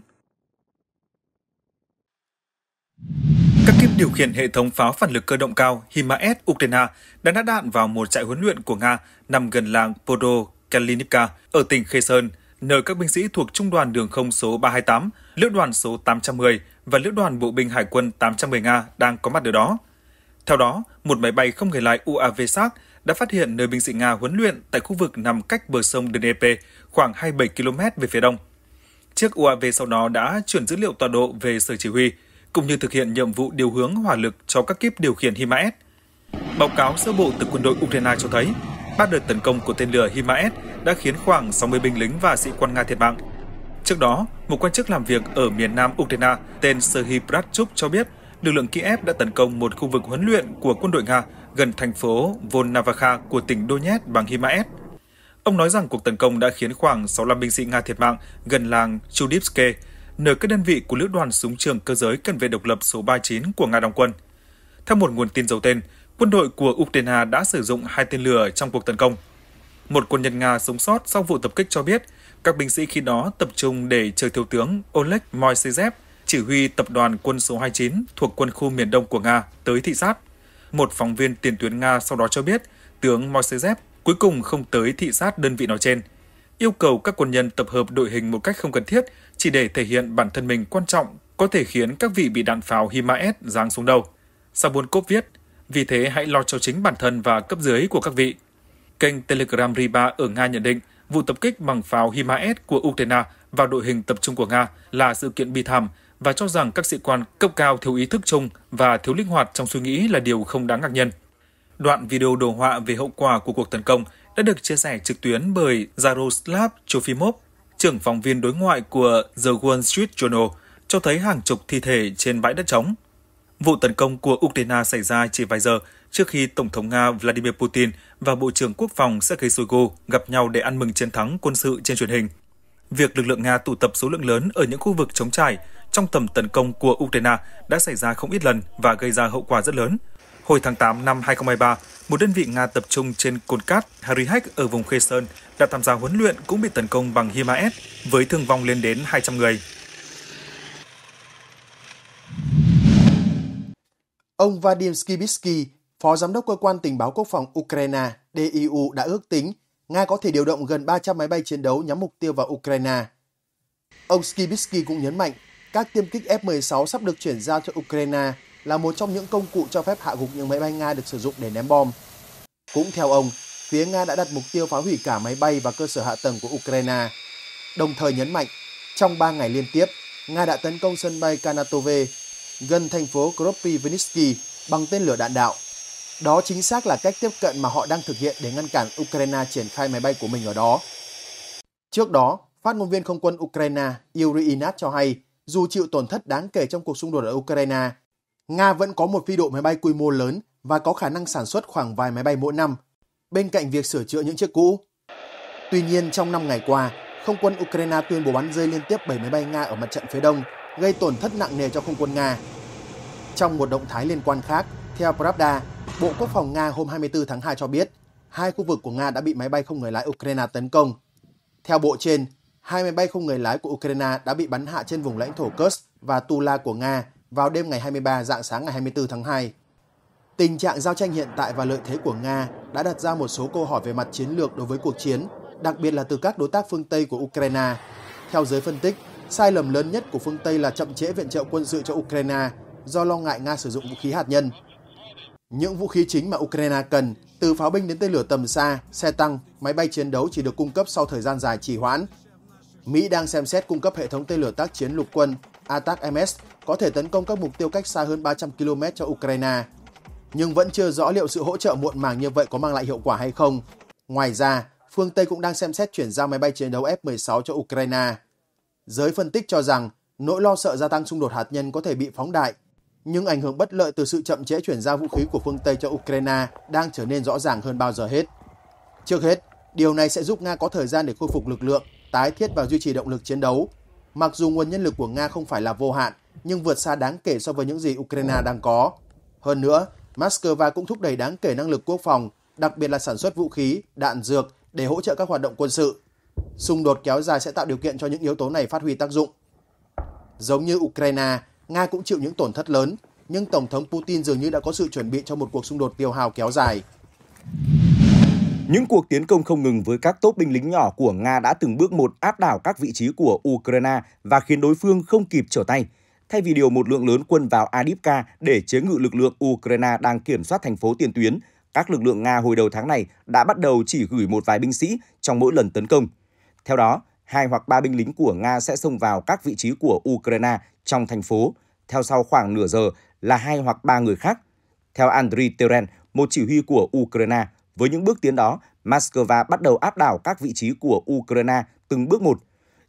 Các kíp điều khiển hệ thống pháo phản lực cơ động cao HIMARS Ukraine đã nã đạn vào một trại huấn luyện của Nga nằm gần làng Podo Kalinivka ở tỉnh Kherson, nơi các binh sĩ thuộc Trung đoàn Đường không số 328, Lữ đoàn số 810 và Lữ đoàn Bộ binh Hải quân 810 Nga đang có mặt ở đó. Theo đó, một máy bay không người lái UAV sát đã phát hiện nơi binh sĩ Nga huấn luyện tại khu vực nằm cách bờ sông Dnepr khoảng 27 km về phía đông. Chiếc UAV sau đó đã chuyển dữ liệu tọa độ về sở chỉ huy, cũng như thực hiện nhiệm vụ điều hướng hỏa lực cho các kíp điều khiển HIMARS. Báo cáo sơ bộ từ quân đội Ukraine cho thấy, ba đợt tấn công của tên lửa HIMARS đã khiến khoảng 60 binh lính và sĩ quan Nga thiệt mạng. Trước đó, một quan chức làm việc ở miền nam Ukraine tên Serhiy Bratchuk cho biết lực lượng Kiev đã tấn công một khu vực huấn luyện của quân đội Nga gần thành phố Volnavakha của tỉnh Donetsk bằng HIMARS. Ông nói rằng cuộc tấn công đã khiến khoảng 65 binh sĩ Nga thiệt mạng gần làng Chudivske, nơi các đơn vị của lữ đoàn súng trường cơ giới cần vệ độc lập số 39 của Nga đóng quân. Theo một nguồn tin giấu tên, quân đội của Ukraine đã sử dụng hai tên lửa trong cuộc tấn công. Một quân nhân Nga sống sót sau vụ tập kích cho biết, các binh sĩ khi đó tập trung để chờ thiếu tướng Oleg Moiseyev chỉ huy tập đoàn quân số 29 thuộc quân khu miền Đông của Nga tới thị sát. Một phóng viên tiền tuyến Nga sau đó cho biết tướng Moiseyev cuối cùng không tới thị sát đơn vị nào trên, yêu cầu các quân nhân tập hợp đội hình một cách không cần thiết chỉ để thể hiện bản thân mình quan trọng có thể khiến các vị bị đạn pháo HIMARS giáng xuống đầu. Sabunkov viết, vì thế hãy lo cho chính bản thân và cấp dưới của các vị. Kênh Telegram Riba ở Nga nhận định vụ tập kích bằng pháo HIMARS của Ukraine vào đội hình tập trung của Nga là sự kiện bi thảm và cho rằng các sĩ quan cấp cao thiếu ý thức chung và thiếu linh hoạt trong suy nghĩ là điều không đáng ngạc nhiên. Đoạn video đồ họa về hậu quả của cuộc tấn công đã được chia sẻ trực tuyến bởi Jaroslav Chofimov, trưởng phóng viên đối ngoại của The Wall Street Journal, cho thấy hàng chục thi thể trên bãi đất trống. Vụ tấn công của Ukraine xảy ra chỉ vài giờ trước khi Tổng thống Nga Vladimir Putin và Bộ trưởng Quốc phòng Sergei Shoigu gặp nhau để ăn mừng chiến thắng quân sự trên truyền hình. Việc lực lượng Nga tụ tập số lượng lớn ở những khu vực chống trải trong tầm tấn công của Ukraine đã xảy ra không ít lần và gây ra hậu quả rất lớn. Hồi tháng 8 năm 2023, một đơn vị Nga tập trung trên cồn cát Harihek ở vùng Kherson đã tham gia huấn luyện cũng bị tấn công bằng HIMARS với thương vong lên đến 200 người. Ông Vadim Skibitsky, Phó Giám đốc Cơ quan Tình báo Quốc phòng Ukraine DIU đã ước tính Nga có thể điều động gần 300 máy bay chiến đấu nhắm mục tiêu vào Ukraine. Ông Skibitsky cũng nhấn mạnh, các tiêm kích F-16 sắp được chuyển giao cho Ukraine là một trong những công cụ cho phép hạ gục những máy bay Nga được sử dụng để ném bom. Cũng theo ông, phía Nga đã đặt mục tiêu phá hủy cả máy bay và cơ sở hạ tầng của Ukraine, đồng thời nhấn mạnh, trong 3 ngày liên tiếp, Nga đã tấn công sân bay Kanatove gần thành phố Kropivnitsky bằng tên lửa đạn đạo đó chính xác là cách tiếp cận mà họ đang thực hiện để ngăn cản Ukraine triển khai máy bay của mình ở đó. Trước đó, phát ngôn viên không quân Ukraine Yuri Inat cho hay, dù chịu tổn thất đáng kể trong cuộc xung đột ở Ukraine, Nga vẫn có một phi đội máy bay quy mô lớn và có khả năng sản xuất khoảng vài máy bay mỗi năm, bên cạnh việc sửa chữa những chiếc cũ. Tuy nhiên, trong năm ngày qua, không quân Ukraine tuyên bố bắn rơi liên tiếp 7 máy bay Nga ở mặt trận phía đông, gây tổn thất nặng nề cho không quân Nga. Trong một động thái liên quan khác, theo Pravda, Bộ Quốc phòng Nga hôm 24 tháng 2 cho biết, hai khu vực của Nga đã bị máy bay không người lái Ukraine tấn công. Theo bộ trên, hai máy bay không người lái của Ukraine đã bị bắn hạ trên vùng lãnh thổ Kursk và Tula của Nga vào đêm ngày 23 dạng sáng ngày 24 tháng 2. Tình trạng giao tranh hiện tại và lợi thế của Nga đã đặt ra một số câu hỏi về mặt chiến lược đối với cuộc chiến, đặc biệt là từ các đối tác phương Tây của Ukraine. Theo giới phân tích, sai lầm lớn nhất của phương Tây là chậm trễ viện trợ quân sự cho Ukraine do lo ngại Nga sử dụng vũ khí hạt nhân – những vũ khí chính mà Ukraine cần, từ pháo binh đến tên lửa tầm xa, xe tăng, máy bay chiến đấu chỉ được cung cấp sau thời gian dài trì hoãn. Mỹ đang xem xét cung cấp hệ thống tên lửa tác chiến lục quân ATACMS có thể tấn công các mục tiêu cách xa hơn 300 km cho Ukraine, nhưng vẫn chưa rõ liệu sự hỗ trợ muộn màng như vậy có mang lại hiệu quả hay không. Ngoài ra, phương Tây cũng đang xem xét chuyển giao máy bay chiến đấu F-16 cho Ukraine. Giới phân tích cho rằng, nỗi lo sợ gia tăng xung đột hạt nhân có thể bị phóng đại nhưng ảnh hưởng bất lợi từ sự chậm trễ chuyển giao vũ khí của phương Tây cho Ukraine đang trở nên rõ ràng hơn bao giờ hết. Trước hết, điều này sẽ giúp Nga có thời gian để khôi phục lực lượng, tái thiết và duy trì động lực chiến đấu. Mặc dù nguồn nhân lực của Nga không phải là vô hạn, nhưng vượt xa đáng kể so với những gì Ukraine đang có. Hơn nữa, Moscow cũng thúc đẩy đáng kể năng lực quốc phòng, đặc biệt là sản xuất vũ khí, đạn dược để hỗ trợ các hoạt động quân sự. Xung đột kéo dài sẽ tạo điều kiện cho những yếu tố này phát huy tác dụng. Giống như Ukraine, Nga cũng chịu những tổn thất lớn, nhưng Tổng thống Putin dường như đã có sự chuẩn bị cho một cuộc xung đột tiêu hào kéo dài. Những cuộc tiến công không ngừng với các tốt binh lính nhỏ của Nga đã từng bước một áp đảo các vị trí của Ukraine và khiến đối phương không kịp trở tay. Thay vì điều một lượng lớn quân vào Adipka để chế ngự lực lượng Ukraine đang kiểm soát thành phố tiền tuyến, các lực lượng Nga hồi đầu tháng này đã bắt đầu chỉ gửi một vài binh sĩ trong mỗi lần tấn công. Theo đó, hai hoặc ba binh lính của Nga sẽ xông vào các vị trí của Ukraine trong thành phố, theo sau khoảng nửa giờ là hai hoặc ba người khác. Theo Andriy Teren, một chỉ huy của Ukraine, với những bước tiến đó, Moscow bắt đầu áp đảo các vị trí của Ukraine từng bước một.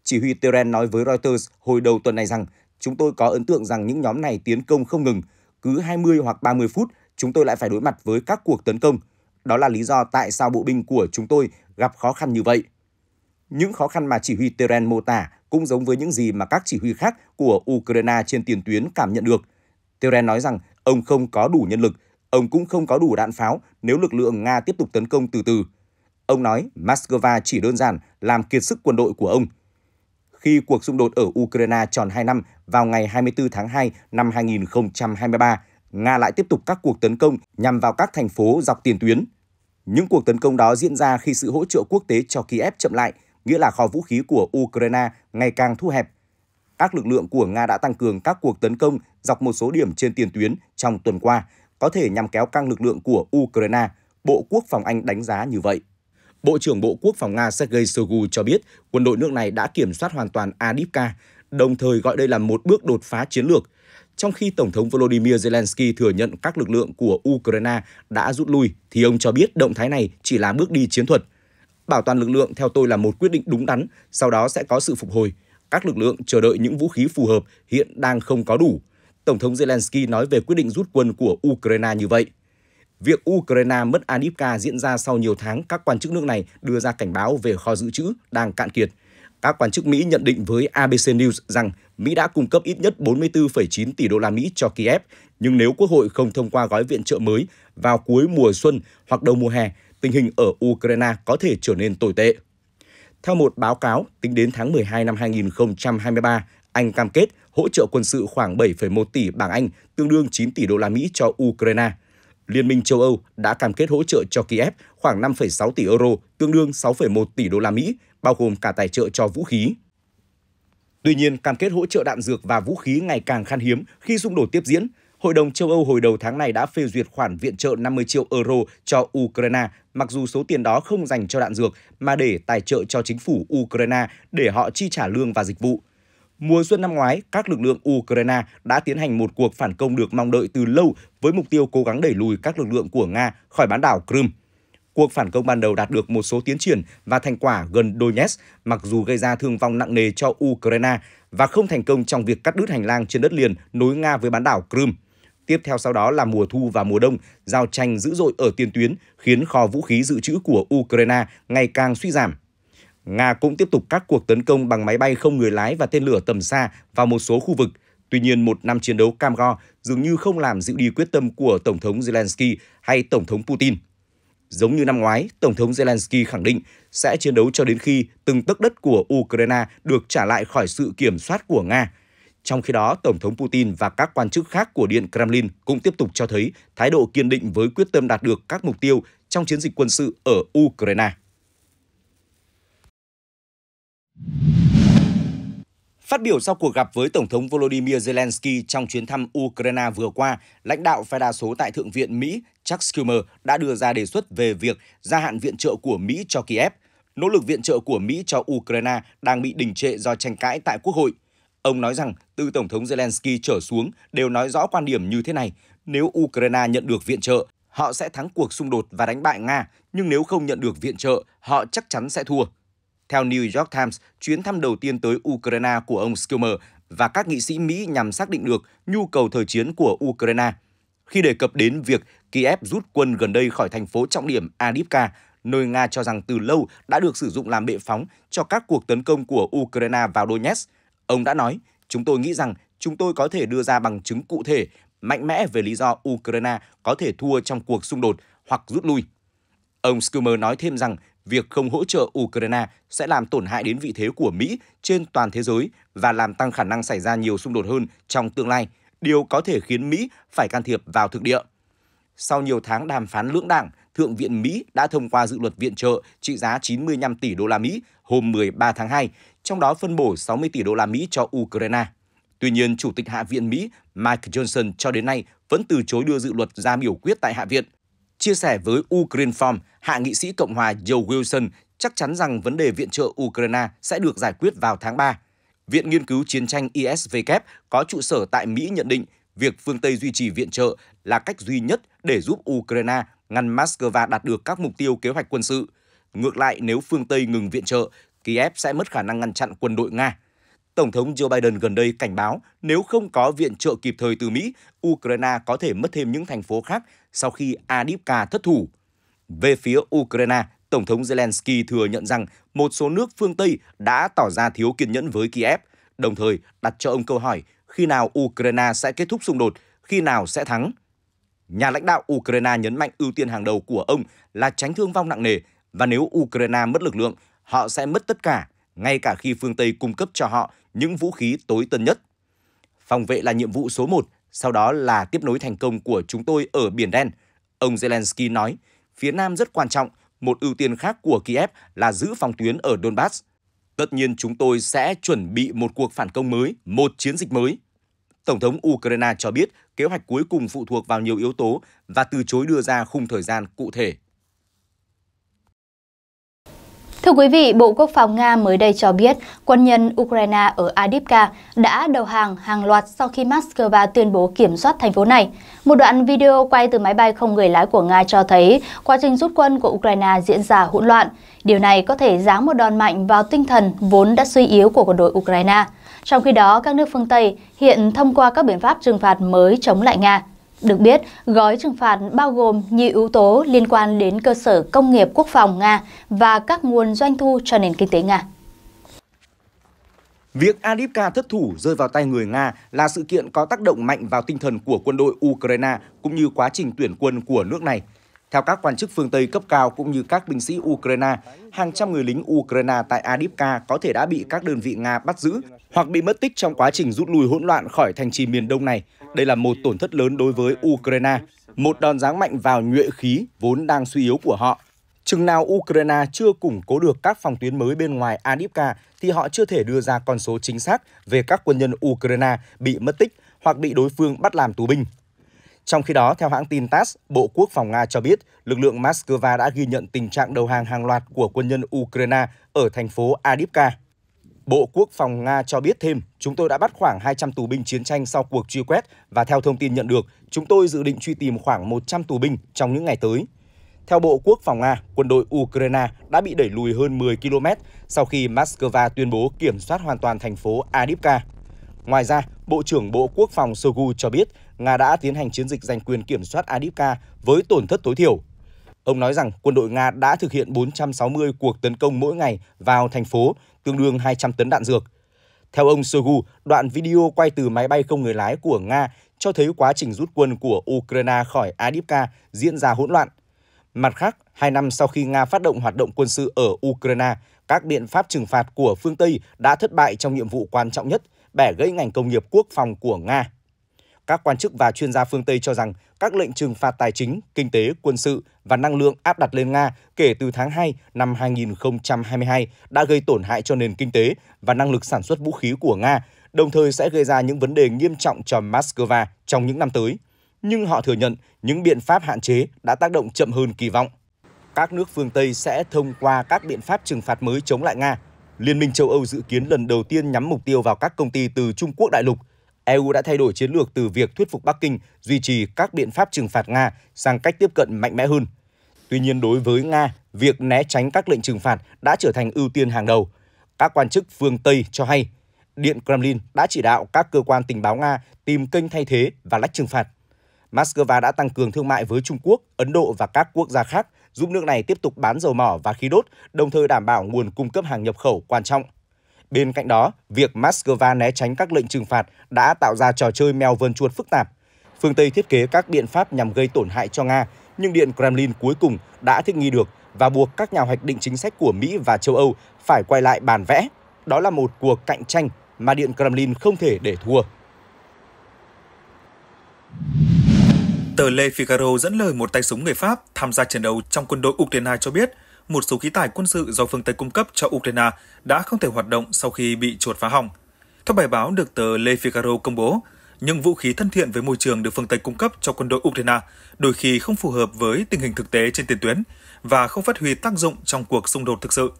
Chỉ huy Teren nói với Reuters hồi đầu tuần này rằng, chúng tôi có ấn tượng rằng những nhóm này tiến công không ngừng. Cứ 20 hoặc 30 phút, chúng tôi lại phải đối mặt với các cuộc tấn công. Đó là lý do tại sao bộ binh của chúng tôi gặp khó khăn như vậy. Những khó khăn mà chỉ huy Teren mô tả cũng giống với những gì mà các chỉ huy khác của Ukraine trên tiền tuyến cảm nhận được. Tehran nói rằng ông không có đủ nhân lực, ông cũng không có đủ đạn pháo nếu lực lượng Nga tiếp tục tấn công từ từ. Ông nói Moscow chỉ đơn giản làm kiệt sức quân đội của ông. Khi cuộc xung đột ở Ukraine tròn 2 năm vào ngày 24 tháng 2 năm 2023, Nga lại tiếp tục các cuộc tấn công nhằm vào các thành phố dọc tiền tuyến. Những cuộc tấn công đó diễn ra khi sự hỗ trợ quốc tế cho Kiev chậm lại – nghĩa là kho vũ khí của Ukraine ngày càng thu hẹp. Các lực lượng của Nga đã tăng cường các cuộc tấn công dọc một số điểm trên tiền tuyến trong tuần qua, có thể nhằm kéo căng lực lượng của Ukraine, Bộ Quốc phòng Anh đánh giá như vậy. Bộ trưởng Bộ Quốc phòng Nga Sergei Shoigu cho biết quân đội nước này đã kiểm soát hoàn toàn Adivka, đồng thời gọi đây là một bước đột phá chiến lược. Trong khi Tổng thống Volodymyr Zelensky thừa nhận các lực lượng của Ukraine đã rút lui, thì ông cho biết động thái này chỉ là bước đi chiến thuật – Bảo toàn lực lượng theo tôi là một quyết định đúng đắn, sau đó sẽ có sự phục hồi. Các lực lượng chờ đợi những vũ khí phù hợp hiện đang không có đủ. Tổng thống Zelensky nói về quyết định rút quân của Ukraine như vậy. Việc Ukraine mất Anipka diễn ra sau nhiều tháng các quan chức nước này đưa ra cảnh báo về kho dự trữ đang cạn kiệt. Các quan chức Mỹ nhận định với ABC News rằng Mỹ đã cung cấp ít nhất 44,9 tỷ đô la Mỹ cho Kiev, nhưng nếu Quốc hội không thông qua gói viện trợ mới vào cuối mùa xuân hoặc đầu mùa hè, tình hình ở Ukraine có thể trở nên tồi tệ. Theo một báo cáo, tính đến tháng 12 năm 2023, Anh cam kết hỗ trợ quân sự khoảng 7,1 tỷ bảng Anh, tương đương 9 tỷ đô la Mỹ cho Ukraine. Liên minh châu Âu đã cam kết hỗ trợ cho Kiev khoảng 5,6 tỷ euro, tương đương 6,1 tỷ đô la Mỹ, bao gồm cả tài trợ cho vũ khí. Tuy nhiên, cam kết hỗ trợ đạn dược và vũ khí ngày càng khan hiếm khi xung đột tiếp diễn. Hội đồng châu Âu hồi đầu tháng này đã phê duyệt khoản viện trợ 50 triệu euro cho Ukraine mặc dù số tiền đó không dành cho đạn dược mà để tài trợ cho chính phủ Ukraine để họ chi trả lương và dịch vụ. Mùa xuân năm ngoái, các lực lượng Ukraine đã tiến hành một cuộc phản công được mong đợi từ lâu với mục tiêu cố gắng đẩy lùi các lực lượng của Nga khỏi bán đảo Crimea. Cuộc phản công ban đầu đạt được một số tiến triển và thành quả gần Donetsk, mặc dù gây ra thương vong nặng nề cho Ukraine và không thành công trong việc cắt đứt hành lang trên đất liền nối Nga với bán đảo Crimea. Tiếp theo sau đó là mùa thu và mùa đông, giao tranh dữ dội ở tiền tuyến khiến kho vũ khí dự trữ của Ukraine ngày càng suy giảm. Nga cũng tiếp tục các cuộc tấn công bằng máy bay không người lái và tên lửa tầm xa vào một số khu vực. Tuy nhiên, một năm chiến đấu cam go dường như không làm dịu đi quyết tâm của Tổng thống Zelensky hay Tổng thống Putin. Giống như năm ngoái, Tổng thống Zelensky khẳng định sẽ chiến đấu cho đến khi từng tấc đất của Ukraine được trả lại khỏi sự kiểm soát của Nga trong khi đó, Tổng thống Putin và các quan chức khác của Điện Kremlin cũng tiếp tục cho thấy thái độ kiên định với quyết tâm đạt được các mục tiêu trong chiến dịch quân sự ở Ukraine. Phát biểu sau cuộc gặp với Tổng thống Volodymyr Zelensky trong chuyến thăm Ukraine vừa qua, lãnh đạo phe đa số tại Thượng viện Mỹ Chuck Schumer đã đưa ra đề xuất về việc gia hạn viện trợ của Mỹ cho Kiev. Nỗ lực viện trợ của Mỹ cho Ukraine đang bị đình trệ do tranh cãi tại Quốc hội – Ông nói rằng từ Tổng thống Zelensky trở xuống đều nói rõ quan điểm như thế này, nếu Ukraine nhận được viện trợ, họ sẽ thắng cuộc xung đột và đánh bại Nga, nhưng nếu không nhận được viện trợ, họ chắc chắn sẽ thua. Theo New York Times, chuyến thăm đầu tiên tới Ukraine của ông Skimmer và các nghị sĩ Mỹ nhằm xác định được nhu cầu thời chiến của Ukraine. Khi đề cập đến việc Kiev rút quân gần đây khỏi thành phố trọng điểm Adivka, nơi Nga cho rằng từ lâu đã được sử dụng làm bệ phóng cho các cuộc tấn công của Ukraine vào Donetsk, Ông đã nói, chúng tôi nghĩ rằng chúng tôi có thể đưa ra bằng chứng cụ thể mạnh mẽ về lý do Ukraine có thể thua trong cuộc xung đột hoặc rút lui. Ông Schumer nói thêm rằng việc không hỗ trợ Ukraine sẽ làm tổn hại đến vị thế của Mỹ trên toàn thế giới và làm tăng khả năng xảy ra nhiều xung đột hơn trong tương lai, điều có thể khiến Mỹ phải can thiệp vào thực địa. Sau nhiều tháng đàm phán lưỡng đảng, Thượng viện Mỹ đã thông qua dự luật viện trợ trị giá 95 tỷ đô la Mỹ hôm 13 tháng 2 trong đó phân bổ 60 tỷ đô la Mỹ cho Ukraine. Tuy nhiên, Chủ tịch Hạ viện Mỹ Mike Johnson cho đến nay vẫn từ chối đưa dự luật ra biểu quyết tại Hạ viện. Chia sẻ với Ukraine Farm, Hạ nghị sĩ Cộng hòa Joe Wilson chắc chắn rằng vấn đề viện trợ Ukraine sẽ được giải quyết vào tháng 3. Viện Nghiên cứu Chiến tranh ISW có trụ sở tại Mỹ nhận định việc phương Tây duy trì viện trợ là cách duy nhất để giúp Ukraine ngăn Moscow đạt được các mục tiêu kế hoạch quân sự. Ngược lại, nếu phương Tây ngừng viện trợ Kiev sẽ mất khả năng ngăn chặn quân đội Nga. Tổng thống Joe Biden gần đây cảnh báo nếu không có viện trợ kịp thời từ Mỹ, Ukraine có thể mất thêm những thành phố khác sau khi Adipka thất thủ. Về phía Ukraine, Tổng thống Zelensky thừa nhận rằng một số nước phương Tây đã tỏ ra thiếu kiên nhẫn với Kiev, đồng thời đặt cho ông câu hỏi khi nào Ukraine sẽ kết thúc xung đột, khi nào sẽ thắng. Nhà lãnh đạo Ukraine nhấn mạnh ưu tiên hàng đầu của ông là tránh thương vong nặng nề và nếu Ukraine mất lực lượng họ sẽ mất tất cả, ngay cả khi phương Tây cung cấp cho họ những vũ khí tối tân nhất. Phòng vệ là nhiệm vụ số một sau đó là tiếp nối thành công của chúng tôi ở Biển Đen. Ông Zelensky nói, phía Nam rất quan trọng, một ưu tiên khác của Kiev là giữ phòng tuyến ở Donbass. Tất nhiên chúng tôi sẽ chuẩn bị một cuộc phản công mới, một chiến dịch mới. Tổng thống Ukraine cho biết kế hoạch cuối cùng phụ thuộc vào nhiều yếu tố và từ chối đưa ra khung thời gian cụ thể Thưa quý vị, Bộ Quốc phòng Nga mới đây cho biết quân nhân Ukraine ở Adipka đã đầu hàng hàng loạt sau khi Moscow tuyên bố kiểm soát thành phố này. Một đoạn video quay từ máy bay không người lái của Nga cho thấy quá trình rút quân của Ukraine diễn ra hỗn loạn. Điều này có thể giáng một đòn mạnh vào tinh thần vốn đã suy yếu của quân đội Ukraine. Trong khi đó, các nước phương Tây hiện thông qua các biện pháp trừng phạt mới chống lại Nga. Được biết, gói trừng phạt bao gồm nhiều yếu tố liên quan đến cơ sở công nghiệp quốc phòng Nga và các nguồn doanh thu cho nền kinh tế Nga. Việc Adipka thất thủ rơi vào tay người Nga là sự kiện có tác động mạnh vào tinh thần của quân đội Ukraine cũng như quá trình tuyển quân của nước này – theo các quan chức phương Tây cấp cao cũng như các binh sĩ Ukraine, hàng trăm người lính Ukraine tại Adipka có thể đã bị các đơn vị Nga bắt giữ hoặc bị mất tích trong quá trình rút lui hỗn loạn khỏi thành trì miền đông này. Đây là một tổn thất lớn đối với Ukraine, một đòn giáng mạnh vào nhuệ khí vốn đang suy yếu của họ. Chừng nào Ukraine chưa củng cố được các phòng tuyến mới bên ngoài Adipka thì họ chưa thể đưa ra con số chính xác về các quân nhân Ukraine bị mất tích hoặc bị đối phương bắt làm tù binh. Trong khi đó, theo hãng tin TASS, Bộ Quốc phòng Nga cho biết lực lượng Moscow đã ghi nhận tình trạng đầu hàng hàng loạt của quân nhân Ukraine ở thành phố Adivka. Bộ Quốc phòng Nga cho biết thêm, chúng tôi đã bắt khoảng 200 tù binh chiến tranh sau cuộc truy quét và theo thông tin nhận được, chúng tôi dự định truy tìm khoảng 100 tù binh trong những ngày tới. Theo Bộ Quốc phòng Nga, quân đội Ukraine đã bị đẩy lùi hơn 10 km sau khi Moscow tuyên bố kiểm soát hoàn toàn thành phố Adivka. Ngoài ra, Bộ trưởng Bộ Quốc phòng Shoigu cho biết Nga đã tiến hành chiến dịch giành quyền kiểm soát Adipka với tổn thất tối thiểu. Ông nói rằng quân đội Nga đã thực hiện 460 cuộc tấn công mỗi ngày vào thành phố, tương đương 200 tấn đạn dược. Theo ông Shoigu, đoạn video quay từ máy bay không người lái của Nga cho thấy quá trình rút quân của Ukraine khỏi Adipka diễn ra hỗn loạn. Mặt khác, hai năm sau khi Nga phát động hoạt động quân sự ở Ukraine, các biện pháp trừng phạt của phương Tây đã thất bại trong nhiệm vụ quan trọng nhất – bẻ gãy ngành công nghiệp quốc phòng của Nga. Các quan chức và chuyên gia phương Tây cho rằng các lệnh trừng phạt tài chính, kinh tế, quân sự và năng lượng áp đặt lên Nga kể từ tháng 2 năm 2022 đã gây tổn hại cho nền kinh tế và năng lực sản xuất vũ khí của Nga, đồng thời sẽ gây ra những vấn đề nghiêm trọng cho Moscow trong những năm tới. Nhưng họ thừa nhận những biện pháp hạn chế đã tác động chậm hơn kỳ vọng. Các nước phương Tây sẽ thông qua các biện pháp trừng phạt mới chống lại Nga, Liên minh châu Âu dự kiến lần đầu tiên nhắm mục tiêu vào các công ty từ Trung Quốc đại lục. EU đã thay đổi chiến lược từ việc thuyết phục Bắc Kinh duy trì các biện pháp trừng phạt Nga sang cách tiếp cận mạnh mẽ hơn. Tuy nhiên đối với Nga, việc né tránh các lệnh trừng phạt đã trở thành ưu tiên hàng đầu. Các quan chức phương Tây cho hay, Điện Kremlin đã chỉ đạo các cơ quan tình báo Nga tìm kênh thay thế và lách trừng phạt. Moscow đã tăng cường thương mại với Trung Quốc, Ấn Độ và các quốc gia khác giúp nước này tiếp tục bán dầu mỏ và khí đốt, đồng thời đảm bảo nguồn cung cấp hàng nhập khẩu quan trọng. Bên cạnh đó, việc Moscow né tránh các lệnh trừng phạt đã tạo ra trò chơi mèo vườn chuột phức tạp. Phương Tây thiết kế các biện pháp nhằm gây tổn hại cho Nga, nhưng Điện Kremlin cuối cùng đã thích nghi được và buộc các nhà hoạch định chính sách của Mỹ và châu Âu phải quay lại bàn vẽ. Đó là một cuộc cạnh tranh mà Điện Kremlin không thể để thua. Tờ Le Figaro dẫn lời một tay súng người Pháp tham gia chiến đấu trong quân đội Ukraine cho biết, một số khí tài quân sự do phương Tây cung cấp cho Ukraine đã không thể hoạt động sau khi bị chuột phá hỏng. Theo bài báo được tờ Le Figaro công bố, những vũ khí thân thiện với môi trường được phương Tây cung cấp cho quân đội Ukraine đôi khi không phù hợp với tình hình thực tế trên tiền tuyến và không phát huy tác dụng trong cuộc xung đột thực sự.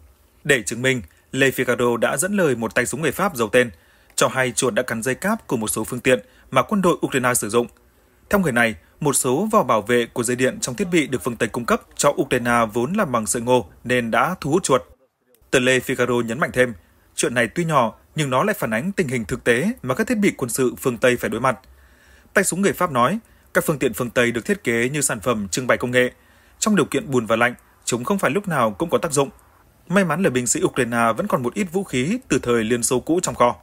Để chứng minh, Le Figaro đã dẫn lời một tay súng người Pháp giàu tên, cho hay chuột đã cắn dây cáp của một số phương tiện mà quân đội Ukraine sử dụng. Theo người này, một số vỏ bảo vệ của dây điện trong thiết bị được phương Tây cung cấp cho Ukraine vốn làm bằng sợi ngô nên đã thu hút chuột. Tờ Lê Figaro nhấn mạnh thêm, chuyện này tuy nhỏ nhưng nó lại phản ánh tình hình thực tế mà các thiết bị quân sự phương Tây phải đối mặt. Tay súng người Pháp nói, các phương tiện phương Tây được thiết kế như sản phẩm trưng bày công nghệ. Trong điều kiện buồn và lạnh, chúng không phải lúc nào cũng có tác dụng. May mắn là binh sĩ Ukraine vẫn còn một ít vũ khí từ thời Liên Xô cũ trong kho.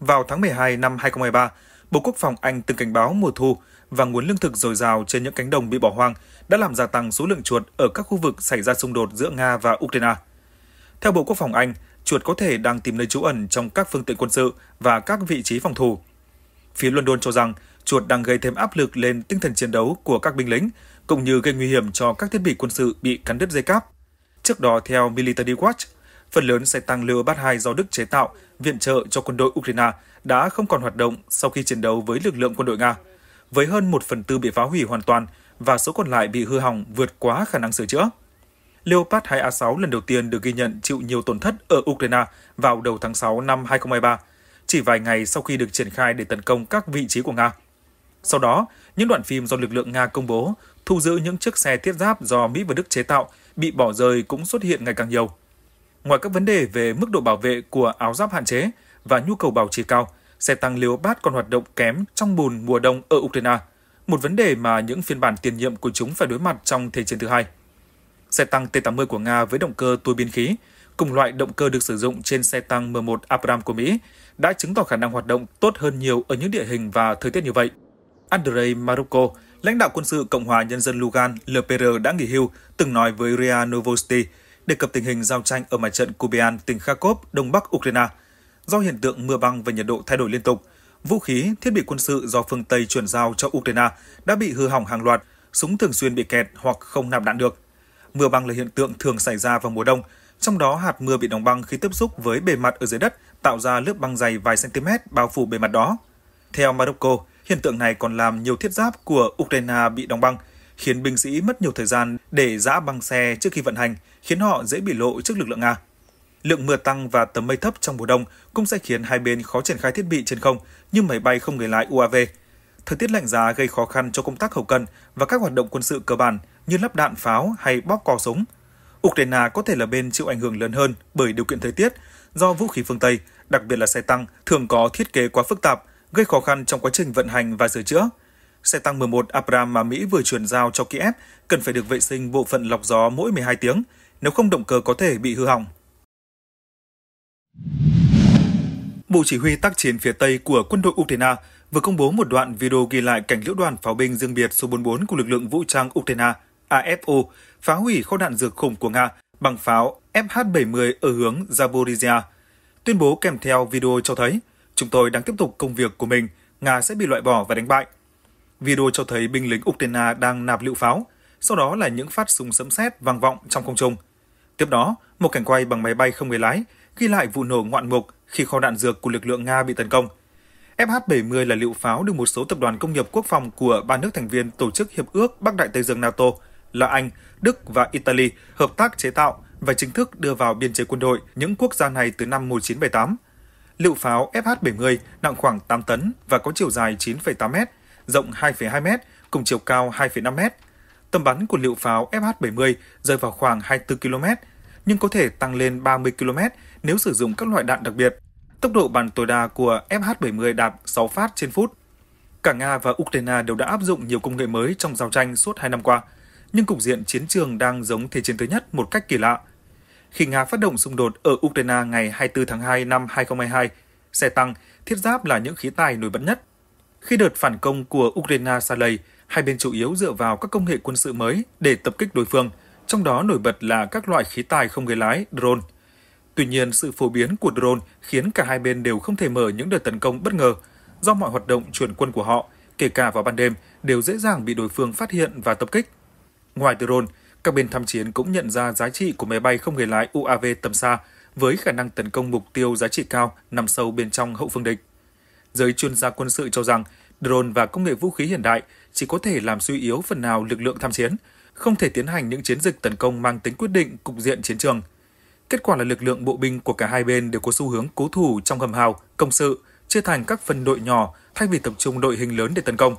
Vào tháng 12 năm 2023, Bộ Quốc phòng Anh từng cảnh báo mùa thu và nguồn lương thực dồi dào trên những cánh đồng bị bỏ hoang đã làm gia tăng số lượng chuột ở các khu vực xảy ra xung đột giữa Nga và Ukraine. Theo Bộ Quốc phòng Anh, chuột có thể đang tìm nơi trú ẩn trong các phương tiện quân sự và các vị trí phòng thủ. Phía London cho rằng chuột đang gây thêm áp lực lên tinh thần chiến đấu của các binh lính, cũng như gây nguy hiểm cho các thiết bị quân sự bị cắn đứt dây cáp. Trước đó, theo Military Watch, phần lớn xe tăng Leopard 2 do Đức chế tạo viện trợ cho quân đội Ukraine đã không còn hoạt động sau khi chiến đấu với lực lượng quân đội Nga – với hơn 1 phần tư bị phá hủy hoàn toàn và số còn lại bị hư hỏng vượt quá khả năng sửa chữa. Leopard 2A6 lần đầu tiên được ghi nhận chịu nhiều tổn thất ở Ukraine vào đầu tháng 6 năm 2023, chỉ vài ngày sau khi được triển khai để tấn công các vị trí của Nga. Sau đó, những đoạn phim do lực lượng Nga công bố thu giữ những chiếc xe thiết giáp do Mỹ và Đức chế tạo bị bỏ rơi cũng xuất hiện ngày càng nhiều. Ngoài các vấn đề về mức độ bảo vệ của áo giáp hạn chế và nhu cầu bảo trì cao, xe tăng Leopard còn hoạt động kém trong bùn mùa đông ở Ukraine, một vấn đề mà những phiên bản tiền nhiệm của chúng phải đối mặt trong Thế chiến thứ hai. Xe tăng T-80 của Nga với động cơ tua biến khí, cùng loại động cơ được sử dụng trên xe tăng M1 Abrams của Mỹ, đã chứng tỏ khả năng hoạt động tốt hơn nhiều ở những địa hình và thời tiết như vậy. Andrei Maruko, lãnh đạo quân sự Cộng hòa Nhân dân Lugan LPR đã nghỉ hưu, từng nói với RIA Novosti đề cập tình hình giao tranh ở mặt trận Kubian, tỉnh Kharkov, đông bắc Ukraine – do hiện tượng mưa băng và nhiệt độ thay đổi liên tục. Vũ khí, thiết bị quân sự do phương Tây chuyển giao cho Ukraine đã bị hư hỏng hàng loạt, súng thường xuyên bị kẹt hoặc không nạp đạn được. Mưa băng là hiện tượng thường xảy ra vào mùa đông, trong đó hạt mưa bị đóng băng khi tiếp xúc với bề mặt ở dưới đất tạo ra lớp băng dày vài cm bao phủ bề mặt đó. Theo Morocco, hiện tượng này còn làm nhiều thiết giáp của Ukraine bị đóng băng, khiến binh sĩ mất nhiều thời gian để giã băng xe trước khi vận hành, khiến họ dễ bị lộ trước lực lượng Nga lượng mưa tăng và tầm mây thấp trong mùa đông cũng sẽ khiến hai bên khó triển khai thiết bị trên không như máy bay không người lái UAV. Thời tiết lạnh giá gây khó khăn cho công tác hậu cần và các hoạt động quân sự cơ bản như lắp đạn pháo hay bóp cò súng. Ukraine có thể là bên chịu ảnh hưởng lớn hơn bởi điều kiện thời tiết do vũ khí phương Tây, đặc biệt là xe tăng, thường có thiết kế quá phức tạp, gây khó khăn trong quá trình vận hành và sửa chữa. Xe tăng 11 Abrams mà Mỹ vừa chuyển giao cho Kiev cần phải được vệ sinh bộ phận lọc gió mỗi 12 tiếng, nếu không động cơ có thể bị hư hỏng. Bộ Chỉ huy tác chiến phía Tây của quân đội Ukraine vừa công bố một đoạn video ghi lại cảnh lữ đoàn pháo binh riêng biệt số 44 của lực lượng vũ trang Ukraine AFO phá hủy kho đạn dược khủng của Nga bằng pháo FH-70 ở hướng Zaporizhia. Tuyên bố kèm theo video cho thấy, chúng tôi đang tiếp tục công việc của mình, Nga sẽ bị loại bỏ và đánh bại. Video cho thấy binh lính Ukraine đang nạp lựu pháo, sau đó là những phát súng sấm sét vang vọng trong không trung. Tiếp đó, một cảnh quay bằng máy bay không người lái ghi lại vụ nổ ngoạn mục khi kho đạn dược của lực lượng Nga bị tấn công. FH-70 là liệu pháo được một số tập đoàn công nghiệp quốc phòng của ba nước thành viên tổ chức Hiệp ước Bắc Đại Tây Dương NATO là Anh, Đức và Italy hợp tác chế tạo và chính thức đưa vào biên chế quân đội những quốc gia này từ năm 1978. Liệu pháo FH-70 nặng khoảng 8 tấn và có chiều dài 9,8 m, rộng 2,2 m, cùng chiều cao 2,5 m. Tầm bắn của liệu pháo FH-70 rơi vào khoảng 24 km, nhưng có thể tăng lên 30 km nếu sử dụng các loại đạn đặc biệt. Tốc độ bắn tối đa của FH-70 đạt 6 phát trên phút. Cả Nga và Ukraine đều đã áp dụng nhiều công nghệ mới trong giao tranh suốt 2 năm qua, nhưng cục diện chiến trường đang giống Thế chiến thứ nhất một cách kỳ lạ. Khi Nga phát động xung đột ở Ukraine ngày 24 tháng 2 năm 2022, xe tăng, thiết giáp là những khí tài nổi bật nhất. Khi đợt phản công của Ukraine xa lầy, hai bên chủ yếu dựa vào các công nghệ quân sự mới để tập kích đối phương, trong đó nổi bật là các loại khí tài không người lái, drone – Tuy nhiên, sự phổ biến của drone khiến cả hai bên đều không thể mở những đợt tấn công bất ngờ, do mọi hoạt động chuyển quân của họ, kể cả vào ban đêm, đều dễ dàng bị đối phương phát hiện và tập kích. Ngoài drone, các bên tham chiến cũng nhận ra giá trị của máy bay không người lái UAV tầm xa với khả năng tấn công mục tiêu giá trị cao nằm sâu bên trong hậu phương địch. Giới chuyên gia quân sự cho rằng, drone và công nghệ vũ khí hiện đại chỉ có thể làm suy yếu phần nào lực lượng tham chiến, không thể tiến hành những chiến dịch tấn công mang tính quyết định cục diện chiến trường – Kết quả là lực lượng bộ binh của cả hai bên đều có xu hướng cố thủ trong hầm hào, công sự, chia thành các phần đội nhỏ thay vì tập trung đội hình lớn để tấn công.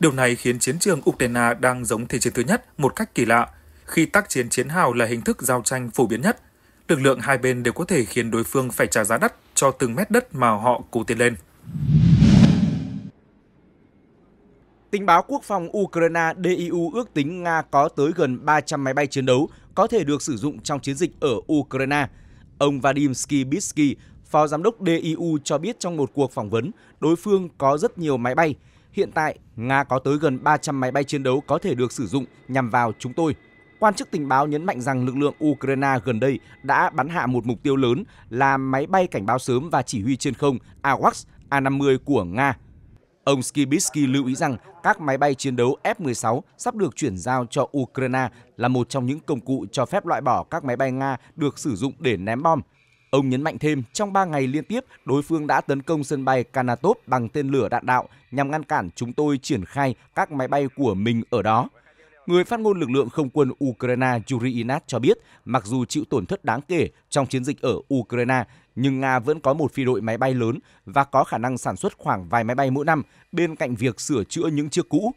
Điều này khiến chiến trường Ukraine đang giống thế chiến thứ nhất một cách kỳ lạ, khi tác chiến chiến hào là hình thức giao tranh phổ biến nhất. Lực lượng hai bên đều có thể khiến đối phương phải trả giá đắt cho từng mét đất mà họ cố tiến lên. Tình báo quốc phòng Ukraine DIU ước tính Nga có tới gần 300 máy bay chiến đấu có thể được sử dụng trong chiến dịch ở Ukraine. Ông Vadim Skibitsky, phó giám đốc DIU cho biết trong một cuộc phỏng vấn, đối phương có rất nhiều máy bay. Hiện tại, Nga có tới gần 300 máy bay chiến đấu có thể được sử dụng nhằm vào chúng tôi. Quan chức tình báo nhấn mạnh rằng lực lượng Ukraine gần đây đã bắn hạ một mục tiêu lớn là máy bay cảnh báo sớm và chỉ huy trên không AWACS A-50 của Nga. Ông Skibitsky lưu ý rằng các máy bay chiến đấu F-16 sắp được chuyển giao cho Ukraine là một trong những công cụ cho phép loại bỏ các máy bay Nga được sử dụng để ném bom. Ông nhấn mạnh thêm, trong 3 ngày liên tiếp, đối phương đã tấn công sân bay Kanatop bằng tên lửa đạn đạo nhằm ngăn cản chúng tôi triển khai các máy bay của mình ở đó. Người phát ngôn lực lượng không quân Ukraine Yuri Inat cho biết, mặc dù chịu tổn thất đáng kể trong chiến dịch ở Ukraine, nhưng Nga vẫn có một phi đội máy bay lớn và có khả năng sản xuất khoảng vài máy bay mỗi năm bên cạnh việc sửa chữa những chiếc cũ.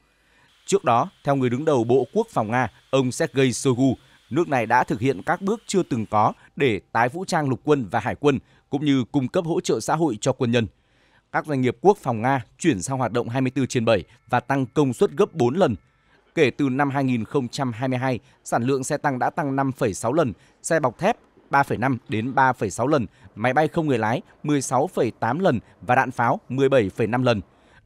Trước đó, theo người đứng đầu Bộ Quốc phòng Nga, ông Sergei Shoigu, nước này đã thực hiện các bước chưa từng có để tái vũ trang lục quân và hải quân, cũng như cung cấp hỗ trợ xã hội cho quân nhân. Các doanh nghiệp quốc phòng Nga chuyển sang hoạt động 24 trên 7 và tăng công suất gấp 4 lần. Kể từ năm 2022, sản lượng xe tăng đã tăng 5,6 lần, xe bọc thép 3,5 đến 3,6 lần, máy bay không người lái 16,8 lần và đạn pháo 17,5 lần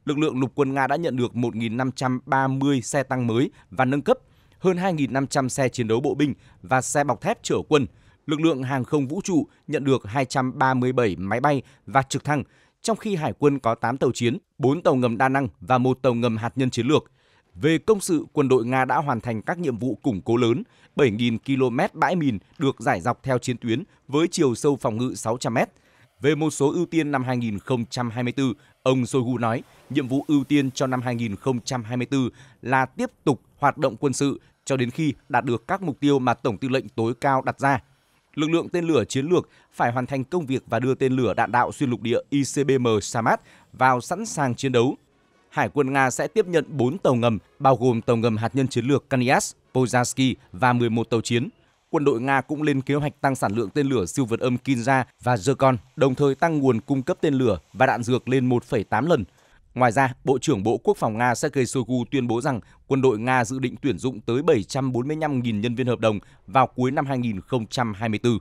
lực lượng lục quân Nga đã nhận được 1.530 xe tăng mới và nâng cấp, hơn 2.500 xe chiến đấu bộ binh và xe bọc thép chở quân. Lực lượng hàng không vũ trụ nhận được 237 máy bay và trực thăng, trong khi hải quân có 8 tàu chiến, 4 tàu ngầm đa năng và một tàu ngầm hạt nhân chiến lược. Về công sự, quân đội Nga đã hoàn thành các nhiệm vụ củng cố lớn, 7.000 km bãi mìn được giải dọc theo chiến tuyến với chiều sâu phòng ngự 600 m, về một số ưu tiên năm 2024, ông Shoigu nói nhiệm vụ ưu tiên cho năm 2024 là tiếp tục hoạt động quân sự cho đến khi đạt được các mục tiêu mà Tổng tư lệnh tối cao đặt ra. Lực lượng tên lửa chiến lược phải hoàn thành công việc và đưa tên lửa đạn đạo xuyên lục địa ICBM Samat vào sẵn sàng chiến đấu. Hải quân Nga sẽ tiếp nhận 4 tàu ngầm, bao gồm tàu ngầm hạt nhân chiến lược Kanyas, Pozansky và 11 tàu chiến quân đội Nga cũng lên kế hoạch tăng sản lượng tên lửa siêu vượt âm Kinza và Zircon, đồng thời tăng nguồn cung cấp tên lửa và đạn dược lên 1,8 lần. Ngoài ra, Bộ trưởng Bộ Quốc phòng Nga Sergei Shoigu tuyên bố rằng quân đội Nga dự định tuyển dụng tới 745.000 nhân viên hợp đồng vào cuối năm 2024.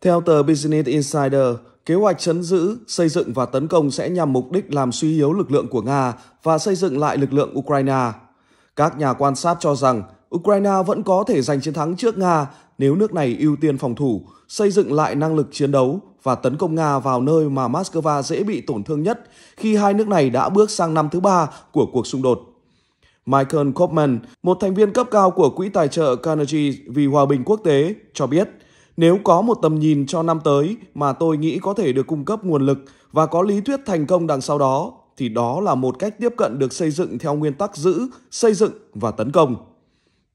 Theo tờ Business Insider, kế hoạch chấn giữ, xây dựng và tấn công sẽ nhằm mục đích làm suy yếu lực lượng của Nga và xây dựng lại lực lượng Ukraine. Các nhà quan sát cho rằng Ukraine vẫn có thể giành chiến thắng trước Nga nếu nước này ưu tiên phòng thủ, xây dựng lại năng lực chiến đấu và tấn công Nga vào nơi mà Moscow dễ bị tổn thương nhất khi hai nước này đã bước sang năm thứ ba của cuộc xung đột. Michael Kopman, một thành viên cấp cao của Quỹ tài trợ Carnegie vì Hòa bình Quốc tế, cho biết nếu có một tầm nhìn cho năm tới mà tôi nghĩ có thể được cung cấp nguồn lực và có lý thuyết thành công đằng sau đó, thì đó là một cách tiếp cận được xây dựng theo nguyên tắc giữ, xây dựng và tấn công.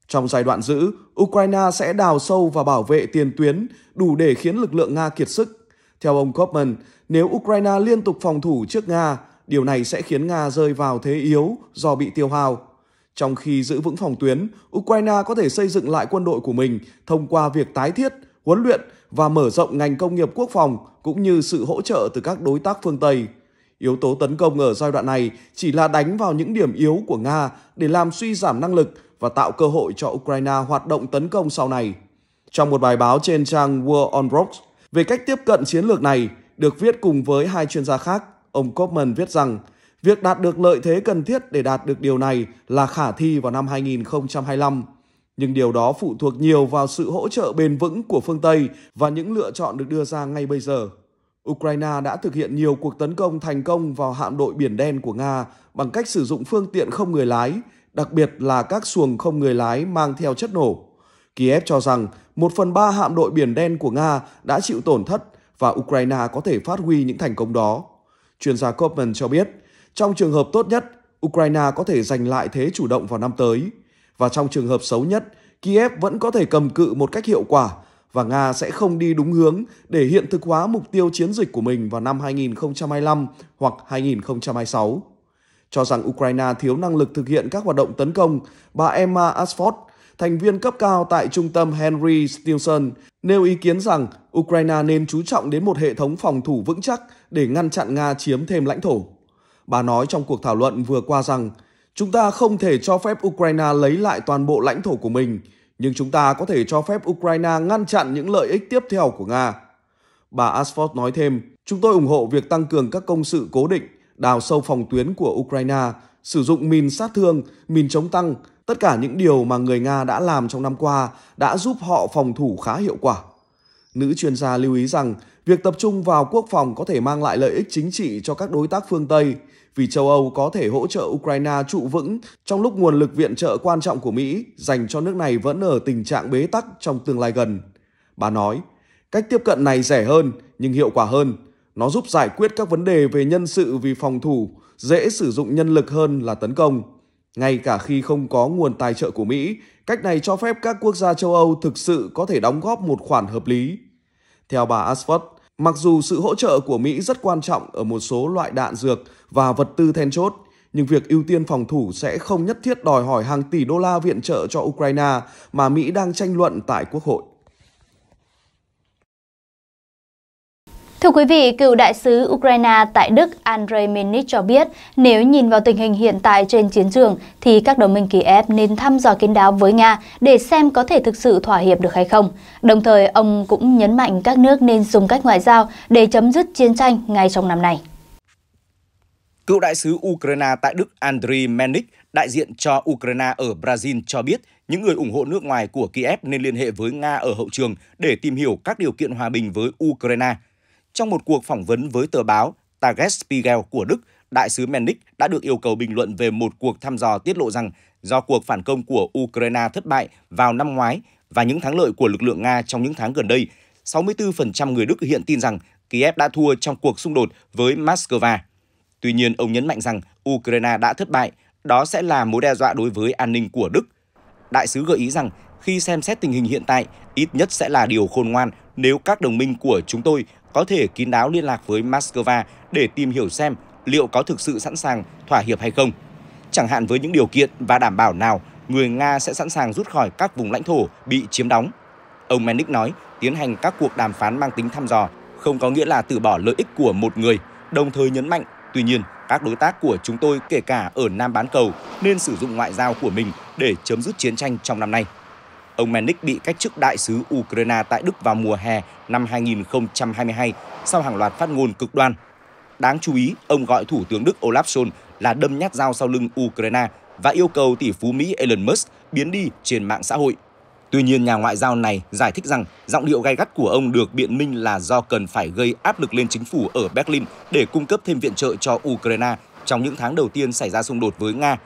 Trong giai đoạn giữ, Ukraine sẽ đào sâu và bảo vệ tiền tuyến đủ để khiến lực lượng Nga kiệt sức. Theo ông Kopman, nếu Ukraine liên tục phòng thủ trước Nga, điều này sẽ khiến Nga rơi vào thế yếu do bị tiêu hao. Trong khi giữ vững phòng tuyến, Ukraine có thể xây dựng lại quân đội của mình thông qua việc tái thiết, huấn luyện và mở rộng ngành công nghiệp quốc phòng cũng như sự hỗ trợ từ các đối tác phương Tây. Yếu tố tấn công ở giai đoạn này chỉ là đánh vào những điểm yếu của Nga để làm suy giảm năng lực và tạo cơ hội cho Ukraine hoạt động tấn công sau này. Trong một bài báo trên trang War on Rocks về cách tiếp cận chiến lược này, được viết cùng với hai chuyên gia khác, ông Kopman viết rằng việc đạt được lợi thế cần thiết để đạt được điều này là khả thi vào năm 2025. Nhưng điều đó phụ thuộc nhiều vào sự hỗ trợ bền vững của phương Tây và những lựa chọn được đưa ra ngay bây giờ. Ukraine đã thực hiện nhiều cuộc tấn công thành công vào hạm đội Biển Đen của Nga bằng cách sử dụng phương tiện không người lái đặc biệt là các xuồng không người lái mang theo chất nổ. Kiev cho rằng một phần ba hạm đội Biển Đen của Nga đã chịu tổn thất và Ukraine có thể phát huy những thành công đó. Chuyên gia Kopman cho biết, trong trường hợp tốt nhất, Ukraine có thể giành lại thế chủ động vào năm tới. Và trong trường hợp xấu nhất, Kiev vẫn có thể cầm cự một cách hiệu quả và Nga sẽ không đi đúng hướng để hiện thực hóa mục tiêu chiến dịch của mình vào năm 2025 hoặc 2026 cho rằng Ukraine thiếu năng lực thực hiện các hoạt động tấn công, bà Emma Asford, thành viên cấp cao tại trung tâm Henry Stilson, nêu ý kiến rằng Ukraine nên chú trọng đến một hệ thống phòng thủ vững chắc để ngăn chặn Nga chiếm thêm lãnh thổ. Bà nói trong cuộc thảo luận vừa qua rằng, chúng ta không thể cho phép Ukraine lấy lại toàn bộ lãnh thổ của mình, nhưng chúng ta có thể cho phép Ukraine ngăn chặn những lợi ích tiếp theo của Nga. Bà Asford nói thêm, chúng tôi ủng hộ việc tăng cường các công sự cố định đào sâu phòng tuyến của Ukraine, sử dụng mìn sát thương, mìn chống tăng, tất cả những điều mà người Nga đã làm trong năm qua đã giúp họ phòng thủ khá hiệu quả. Nữ chuyên gia lưu ý rằng, việc tập trung vào quốc phòng có thể mang lại lợi ích chính trị cho các đối tác phương Tây, vì châu Âu có thể hỗ trợ Ukraine trụ vững trong lúc nguồn lực viện trợ quan trọng của Mỹ dành cho nước này vẫn ở tình trạng bế tắc trong tương lai gần. Bà nói, cách tiếp cận này rẻ hơn nhưng hiệu quả hơn – nó giúp giải quyết các vấn đề về nhân sự vì phòng thủ dễ sử dụng nhân lực hơn là tấn công. Ngay cả khi không có nguồn tài trợ của Mỹ, cách này cho phép các quốc gia châu Âu thực sự có thể đóng góp một khoản hợp lý. Theo bà Ashford, mặc dù sự hỗ trợ của Mỹ rất quan trọng ở một số loại đạn dược và vật tư then chốt, nhưng việc ưu tiên phòng thủ sẽ không nhất thiết đòi hỏi hàng tỷ đô la viện trợ cho Ukraine mà Mỹ đang tranh luận tại Quốc hội. Thưa quý vị, cựu đại sứ Ukraine tại Đức Andrei Menich cho biết, nếu nhìn vào tình hình hiện tại trên chiến trường thì các đồng minh Kiev nên thăm dò kín đáo với Nga để xem có thể thực sự thỏa hiệp được hay không. Đồng thời, ông cũng nhấn mạnh các nước nên dùng cách ngoại giao để chấm dứt chiến tranh ngay trong năm này. Cựu đại sứ Ukraine tại Đức Andrei Menich, đại diện cho Ukraine ở Brazil cho biết những người ủng hộ nước ngoài của Kiev nên liên hệ với Nga ở hậu trường để tìm hiểu các điều kiện hòa bình với Ukraine – trong một cuộc phỏng vấn với tờ báo Tagesspiegel của Đức, đại sứ Mennick đã được yêu cầu bình luận về một cuộc thăm dò tiết lộ rằng do cuộc phản công của Ukraine thất bại vào năm ngoái và những thắng lợi của lực lượng Nga trong những tháng gần đây, 64% người Đức hiện tin rằng Kiev đã thua trong cuộc xung đột với Moscow. Tuy nhiên, ông nhấn mạnh rằng Ukraine đã thất bại, đó sẽ là mối đe dọa đối với an ninh của Đức. Đại sứ gợi ý rằng khi xem xét tình hình hiện tại, ít nhất sẽ là điều khôn ngoan nếu các đồng minh của chúng tôi có thể kín đáo liên lạc với Moscow để tìm hiểu xem liệu có thực sự sẵn sàng thỏa hiệp hay không. Chẳng hạn với những điều kiện và đảm bảo nào người Nga sẽ sẵn sàng rút khỏi các vùng lãnh thổ bị chiếm đóng. Ông Mennick nói, tiến hành các cuộc đàm phán mang tính thăm dò không có nghĩa là từ bỏ lợi ích của một người, đồng thời nhấn mạnh, tuy nhiên, các đối tác của chúng tôi kể cả ở Nam Bán Cầu nên sử dụng ngoại giao của mình để chấm dứt chiến tranh trong năm nay. Ông Manic bị cách chức đại sứ Ukraine tại Đức vào mùa hè năm 2022 sau hàng loạt phát ngôn cực đoan. Đáng chú ý, ông gọi Thủ tướng Đức Olaf Scholz là đâm nhát dao sau lưng Ukraine và yêu cầu tỷ phú Mỹ Elon Musk biến đi trên mạng xã hội. Tuy nhiên, nhà ngoại giao này giải thích rằng giọng điệu gay gắt của ông được biện minh là do cần phải gây áp lực lên chính phủ ở Berlin để cung cấp thêm viện trợ cho Ukraine trong những tháng đầu tiên xảy ra xung đột với Nga.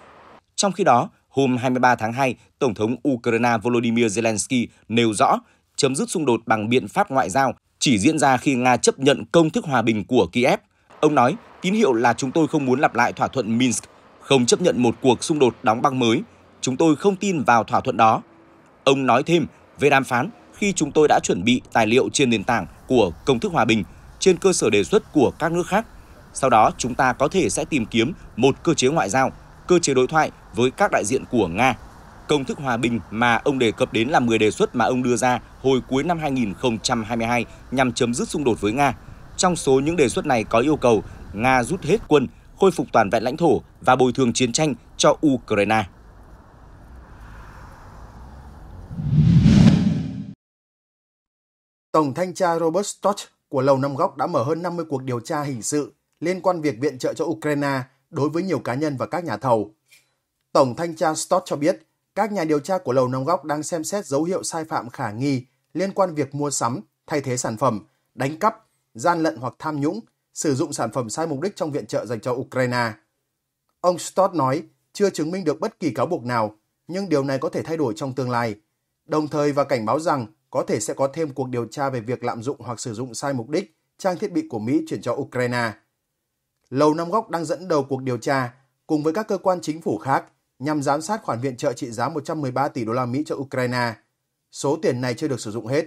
Trong khi đó, Hôm 23 tháng 2, Tổng thống Ukraine Volodymyr Zelensky nêu rõ chấm dứt xung đột bằng biện pháp ngoại giao chỉ diễn ra khi Nga chấp nhận công thức hòa bình của Kiev. Ông nói, tín hiệu là chúng tôi không muốn lặp lại thỏa thuận Minsk, không chấp nhận một cuộc xung đột đóng băng mới. Chúng tôi không tin vào thỏa thuận đó. Ông nói thêm về đàm phán khi chúng tôi đã chuẩn bị tài liệu trên nền tảng của công thức hòa bình trên cơ sở đề xuất của các nước khác. Sau đó chúng ta có thể sẽ tìm kiếm một cơ chế ngoại giao cơ chế đối thoại với các đại diện của Nga. Công thức hòa bình mà ông đề cập đến là 10 đề xuất mà ông đưa ra hồi cuối năm 2022 nhằm chấm dứt xung đột với Nga. Trong số những đề xuất này có yêu cầu Nga rút hết quân, khôi phục toàn vẹn lãnh thổ và bồi thường chiến tranh cho Ukraine. Tổng thanh tra Robert Stott của Lầu Năm Góc đã mở hơn 50 cuộc điều tra hình sự liên quan việc viện trợ cho Ukraine đối với nhiều cá nhân và các nhà thầu. Tổng thanh tra Stott cho biết, các nhà điều tra của Lầu Năm Góc đang xem xét dấu hiệu sai phạm khả nghi liên quan việc mua sắm, thay thế sản phẩm, đánh cắp, gian lận hoặc tham nhũng, sử dụng sản phẩm sai mục đích trong viện trợ dành cho Ukraine. Ông Stott nói chưa chứng minh được bất kỳ cáo buộc nào, nhưng điều này có thể thay đổi trong tương lai. Đồng thời và cảnh báo rằng có thể sẽ có thêm cuộc điều tra về việc lạm dụng hoặc sử dụng sai mục đích trang thiết bị của Mỹ chuyển cho Ukraine. Lầu Năm Góc đang dẫn đầu cuộc điều tra cùng với các cơ quan chính phủ khác nhằm giám sát khoản viện trợ trị giá 113 tỷ đô la Mỹ cho Ukraine. Số tiền này chưa được sử dụng hết.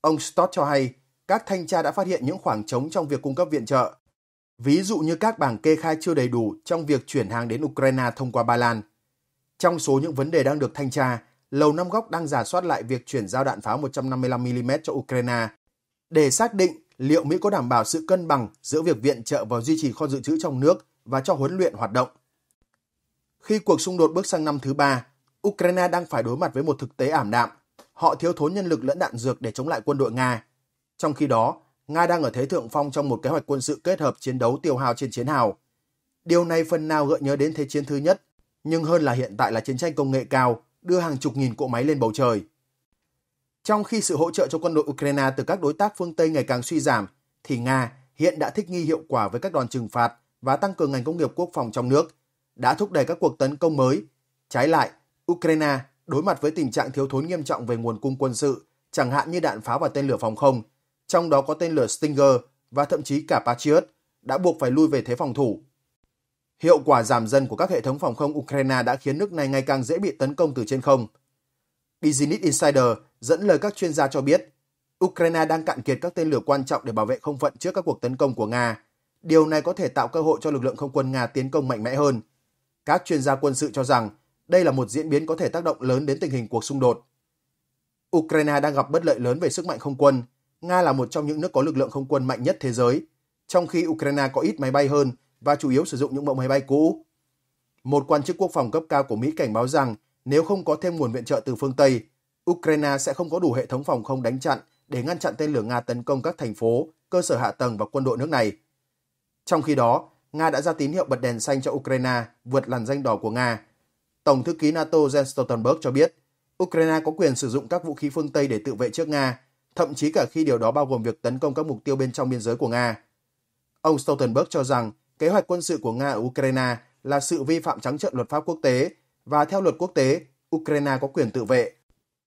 Ông Stott cho hay, các thanh tra đã phát hiện những khoảng trống trong việc cung cấp viện trợ. Ví dụ như các bảng kê khai chưa đầy đủ trong việc chuyển hàng đến Ukraine thông qua Ba Lan. Trong số những vấn đề đang được thanh tra, Lầu Năm Góc đang giả soát lại việc chuyển giao đạn pháo 155mm cho Ukraine để xác định liệu Mỹ có đảm bảo sự cân bằng giữa việc viện trợ và duy trì kho dự trữ trong nước và cho huấn luyện hoạt động. Khi cuộc xung đột bước sang năm thứ ba, Ukraine đang phải đối mặt với một thực tế ảm đạm. Họ thiếu thốn nhân lực lẫn đạn dược để chống lại quân đội Nga. Trong khi đó, Nga đang ở thế thượng phong trong một kế hoạch quân sự kết hợp chiến đấu tiêu hao trên chiến hào. Điều này phần nào gợi nhớ đến Thế chiến thứ nhất, nhưng hơn là hiện tại là chiến tranh công nghệ cao, đưa hàng chục nghìn cỗ máy lên bầu trời. Trong khi sự hỗ trợ cho quân đội Ukraine từ các đối tác phương Tây ngày càng suy giảm, thì Nga hiện đã thích nghi hiệu quả với các đòn trừng phạt và tăng cường ngành công nghiệp quốc phòng trong nước, đã thúc đẩy các cuộc tấn công mới. Trái lại, Ukraine đối mặt với tình trạng thiếu thốn nghiêm trọng về nguồn cung quân sự, chẳng hạn như đạn pháo và tên lửa phòng không, trong đó có tên lửa Stinger và thậm chí cả Patriot, đã buộc phải lui về thế phòng thủ. Hiệu quả giảm dần của các hệ thống phòng không Ukraine đã khiến nước này ngày càng dễ bị tấn công từ trên không – Business Insider dẫn lời các chuyên gia cho biết, Ukraine đang cạn kiệt các tên lửa quan trọng để bảo vệ không phận trước các cuộc tấn công của Nga. Điều này có thể tạo cơ hội cho lực lượng không quân Nga tiến công mạnh mẽ hơn. Các chuyên gia quân sự cho rằng đây là một diễn biến có thể tác động lớn đến tình hình cuộc xung đột. Ukraine đang gặp bất lợi lớn về sức mạnh không quân. Nga là một trong những nước có lực lượng không quân mạnh nhất thế giới, trong khi Ukraine có ít máy bay hơn và chủ yếu sử dụng những mẫu máy bay cũ. Một quan chức quốc phòng cấp cao của Mỹ cảnh báo rằng nếu không có thêm nguồn viện trợ từ phương Tây, Ukraine sẽ không có đủ hệ thống phòng không đánh chặn để ngăn chặn tên lửa Nga tấn công các thành phố, cơ sở hạ tầng và quân đội nước này. Trong khi đó, Nga đã ra tín hiệu bật đèn xanh cho Ukraine vượt làn danh đỏ của Nga. Tổng thư ký NATO Jens Stoltenberg cho biết, Ukraine có quyền sử dụng các vũ khí phương Tây để tự vệ trước Nga, thậm chí cả khi điều đó bao gồm việc tấn công các mục tiêu bên trong biên giới của Nga. Ông Stoltenberg cho rằng kế hoạch quân sự của Nga ở Ukraine là sự vi phạm trắng trợn luật pháp quốc tế và theo luật quốc tế, Ukraine có quyền tự vệ.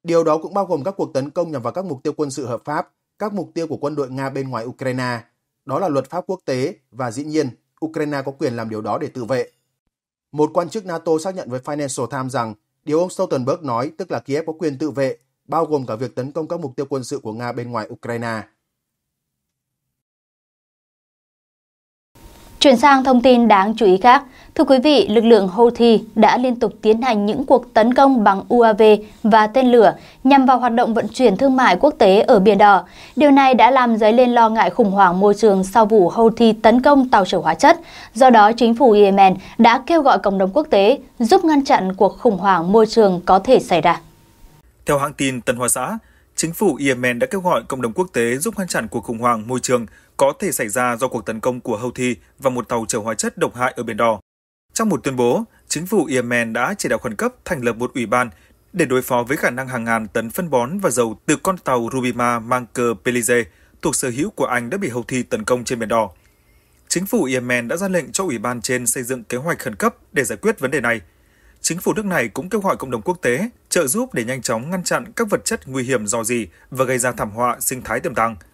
Điều đó cũng bao gồm các cuộc tấn công nhằm vào các mục tiêu quân sự hợp pháp, các mục tiêu của quân đội Nga bên ngoài Ukraine. Đó là luật pháp quốc tế và dĩ nhiên, Ukraine có quyền làm điều đó để tự vệ. Một quan chức NATO xác nhận với Financial Times rằng điều ông Stoltenberg nói tức là Kiev có quyền tự vệ, bao gồm cả việc tấn công các mục tiêu quân sự của Nga bên ngoài Ukraine. Chuyển sang thông tin đáng chú ý khác. Thưa quý vị, lực lượng Houthi đã liên tục tiến hành những cuộc tấn công bằng UAV và tên lửa nhằm vào hoạt động vận chuyển thương mại quốc tế ở Biển Đỏ. Điều này đã làm dấy lên lo ngại khủng hoảng môi trường sau vụ Houthi tấn công tàu chở hóa chất. Do đó, chính phủ Yemen đã kêu gọi cộng đồng quốc tế giúp ngăn chặn cuộc khủng hoảng môi trường có thể xảy ra. Theo hãng tin Tân Hoa Xã, chính phủ Yemen đã kêu gọi cộng đồng quốc tế giúp ngăn chặn cuộc khủng hoảng môi trường có thể xảy ra do cuộc tấn công của Houthi và một tàu chở hóa chất độc hại ở Biển Đỏ. Trong một tuyên bố, chính phủ Yemen đã chỉ đạo khẩn cấp thành lập một ủy ban để đối phó với khả năng hàng ngàn tấn phân bón và dầu từ con tàu Rubima mang cờ Belize thuộc sở hữu của Anh đã bị Houthi tấn công trên Biển Đỏ. Chính phủ Yemen đã ra lệnh cho ủy ban trên xây dựng kế hoạch khẩn cấp để giải quyết vấn đề này. Chính phủ nước này cũng kêu gọi cộng đồng quốc tế trợ giúp để nhanh chóng ngăn chặn các vật chất nguy hiểm dò dỉ và gây ra thảm họa sinh thái tiềm tàng –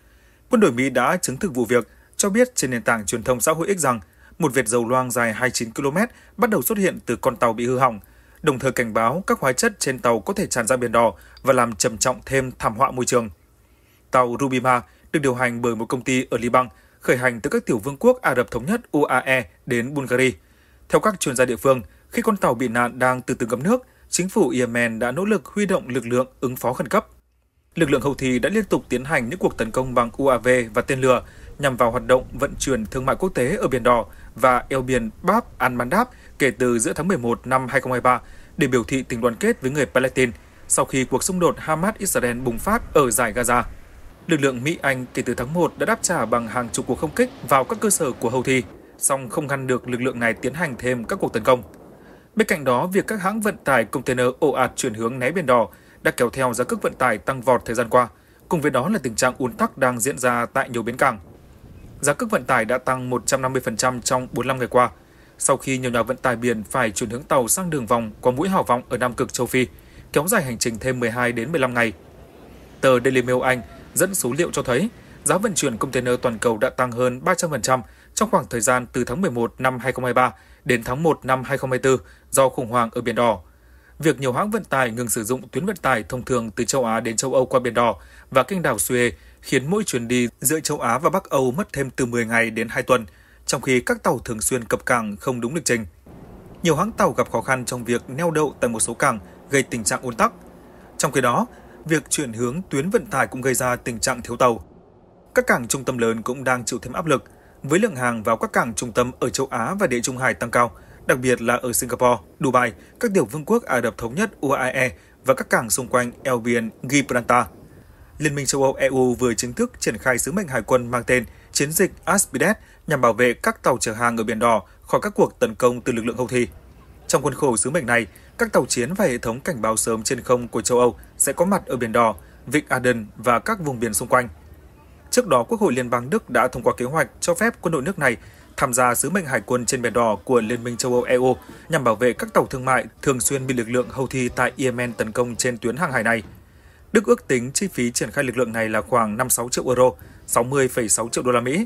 Quân đội Mỹ đã chứng thực vụ việc, cho biết trên nền tảng truyền thông xã hội X rằng một vệt dầu loang dài 29 km bắt đầu xuất hiện từ con tàu bị hư hỏng, đồng thời cảnh báo các hóa chất trên tàu có thể tràn ra biển đỏ và làm trầm trọng thêm thảm họa môi trường. Tàu Rubima được điều hành bởi một công ty ở Liban, khởi hành từ các tiểu vương quốc Ả Rập Thống Nhất UAE đến Bulgaria. Theo các chuyên gia địa phương, khi con tàu bị nạn đang từ từ ngấm nước, chính phủ Yemen đã nỗ lực huy động lực lượng ứng phó khẩn cấp lực lượng Houthi đã liên tục tiến hành những cuộc tấn công bằng UAV và tên lửa nhằm vào hoạt động vận chuyển thương mại quốc tế ở Biển Đỏ và eo biển Bab al-Mandab kể từ giữa tháng 11 năm 2023 để biểu thị tình đoàn kết với người Palestine sau khi cuộc xung đột Hamas-Israel bùng phát ở giải Gaza. Lực lượng Mỹ-Anh kể từ tháng 1 đã đáp trả bằng hàng chục cuộc không kích vào các cơ sở của Houthi, song không ngăn được lực lượng này tiến hành thêm các cuộc tấn công. Bên cạnh đó, việc các hãng vận tải container ồ ạt chuyển hướng né biển đỏ đã kéo theo giá cước vận tải tăng vọt thời gian qua, cùng với đó là tình trạng ùn tắc đang diễn ra tại nhiều bến cảng. Giá cước vận tải đã tăng 150% trong 45 ngày qua, sau khi nhiều nhà vận tải biển phải chuyển hướng tàu sang đường vòng qua mũi Hảo Vọng ở Nam Cực châu Phi, kéo dài hành trình thêm 12 đến 15 ngày. Tờ Daily Mail Anh dẫn số liệu cho thấy giá vận chuyển container toàn cầu đã tăng hơn 300% trong khoảng thời gian từ tháng 11 năm 2023 đến tháng 1 năm 2024 do khủng hoảng ở Biển Đỏ – việc nhiều hãng vận tải ngừng sử dụng tuyến vận tải thông thường từ châu Á đến châu Âu qua Biển Đỏ và kênh đảo Suez khiến mỗi chuyến đi giữa châu Á và Bắc Âu mất thêm từ 10 ngày đến 2 tuần, trong khi các tàu thường xuyên cập cảng không đúng lịch trình. Nhiều hãng tàu gặp khó khăn trong việc neo đậu tại một số cảng, gây tình trạng ùn tắc. Trong khi đó, việc chuyển hướng tuyến vận tải cũng gây ra tình trạng thiếu tàu. Các cảng trung tâm lớn cũng đang chịu thêm áp lực, với lượng hàng vào các cảng trung tâm ở châu Á và Địa Trung Hải tăng cao – đặc biệt là ở Singapore, Dubai, các tiểu vương quốc Ả Rập Thống nhất UAE và các cảng xung quanh eo biển Gibraltar. Liên minh châu Âu EU vừa chính thức triển khai sứ mệnh hải quân mang tên Chiến dịch Aspides nhằm bảo vệ các tàu chở hàng ở Biển Đỏ khỏi các cuộc tấn công từ lực lượng Houthi. Trong khuôn khổ sứ mệnh này, các tàu chiến và hệ thống cảnh báo sớm trên không của châu Âu sẽ có mặt ở Biển Đỏ, Vịnh Aden và các vùng biển xung quanh. Trước đó, Quốc hội Liên bang Đức đã thông qua kế hoạch cho phép quân đội nước này tham gia sứ mệnh hải quân trên biển đỏ của Liên minh châu Âu EU nhằm bảo vệ các tàu thương mại thường xuyên bị lực lượng Houthi tại Yemen tấn công trên tuyến hàng hải này. Đức ước tính chi phí triển khai lực lượng này là khoảng 56 triệu euro, 60,6 triệu đô la Mỹ.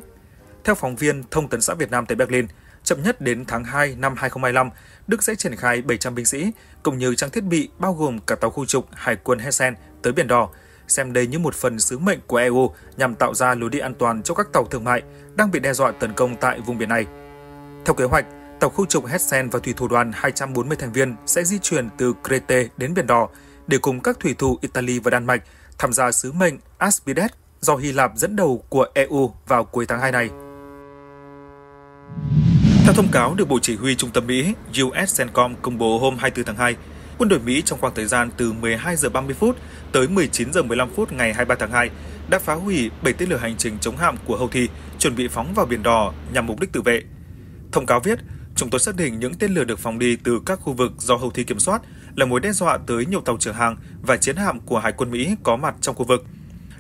Theo phóng viên Thông tấn xã Việt Nam tại Berlin, chậm nhất đến tháng 2 năm 2025, Đức sẽ triển khai 700 binh sĩ, cùng như trang thiết bị bao gồm cả tàu khu trục Hải quân Hessen tới Biển Đỏ xem đây như một phần sứ mệnh của EU nhằm tạo ra lối đi an toàn cho các tàu thương mại đang bị đe dọa tấn công tại vùng biển này. Theo kế hoạch, tàu khu trục Hessen và thủy thủ đoàn 240 thành viên sẽ di chuyển từ Crete đến Biển Đỏ để cùng các thủy thủ Italy và Đan Mạch tham gia sứ mệnh Aspides do Hy Lạp dẫn đầu của EU vào cuối tháng 2 này. Theo thông cáo được Bộ Chỉ huy Trung tâm Mỹ USCENTCOM công bố hôm 24 tháng 2, quân đội Mỹ trong khoảng thời gian từ 12 giờ 30 phút tới 19 giờ 15 phút ngày 23 tháng 2 đã phá hủy 7 tên lửa hành trình chống hạm của Houthi chuẩn bị phóng vào biển đỏ nhằm mục đích tự vệ. Thông cáo viết, chúng tôi xác định những tên lửa được phóng đi từ các khu vực do Houthi kiểm soát là mối đe dọa tới nhiều tàu chở hàng và chiến hạm của Hải quân Mỹ có mặt trong khu vực.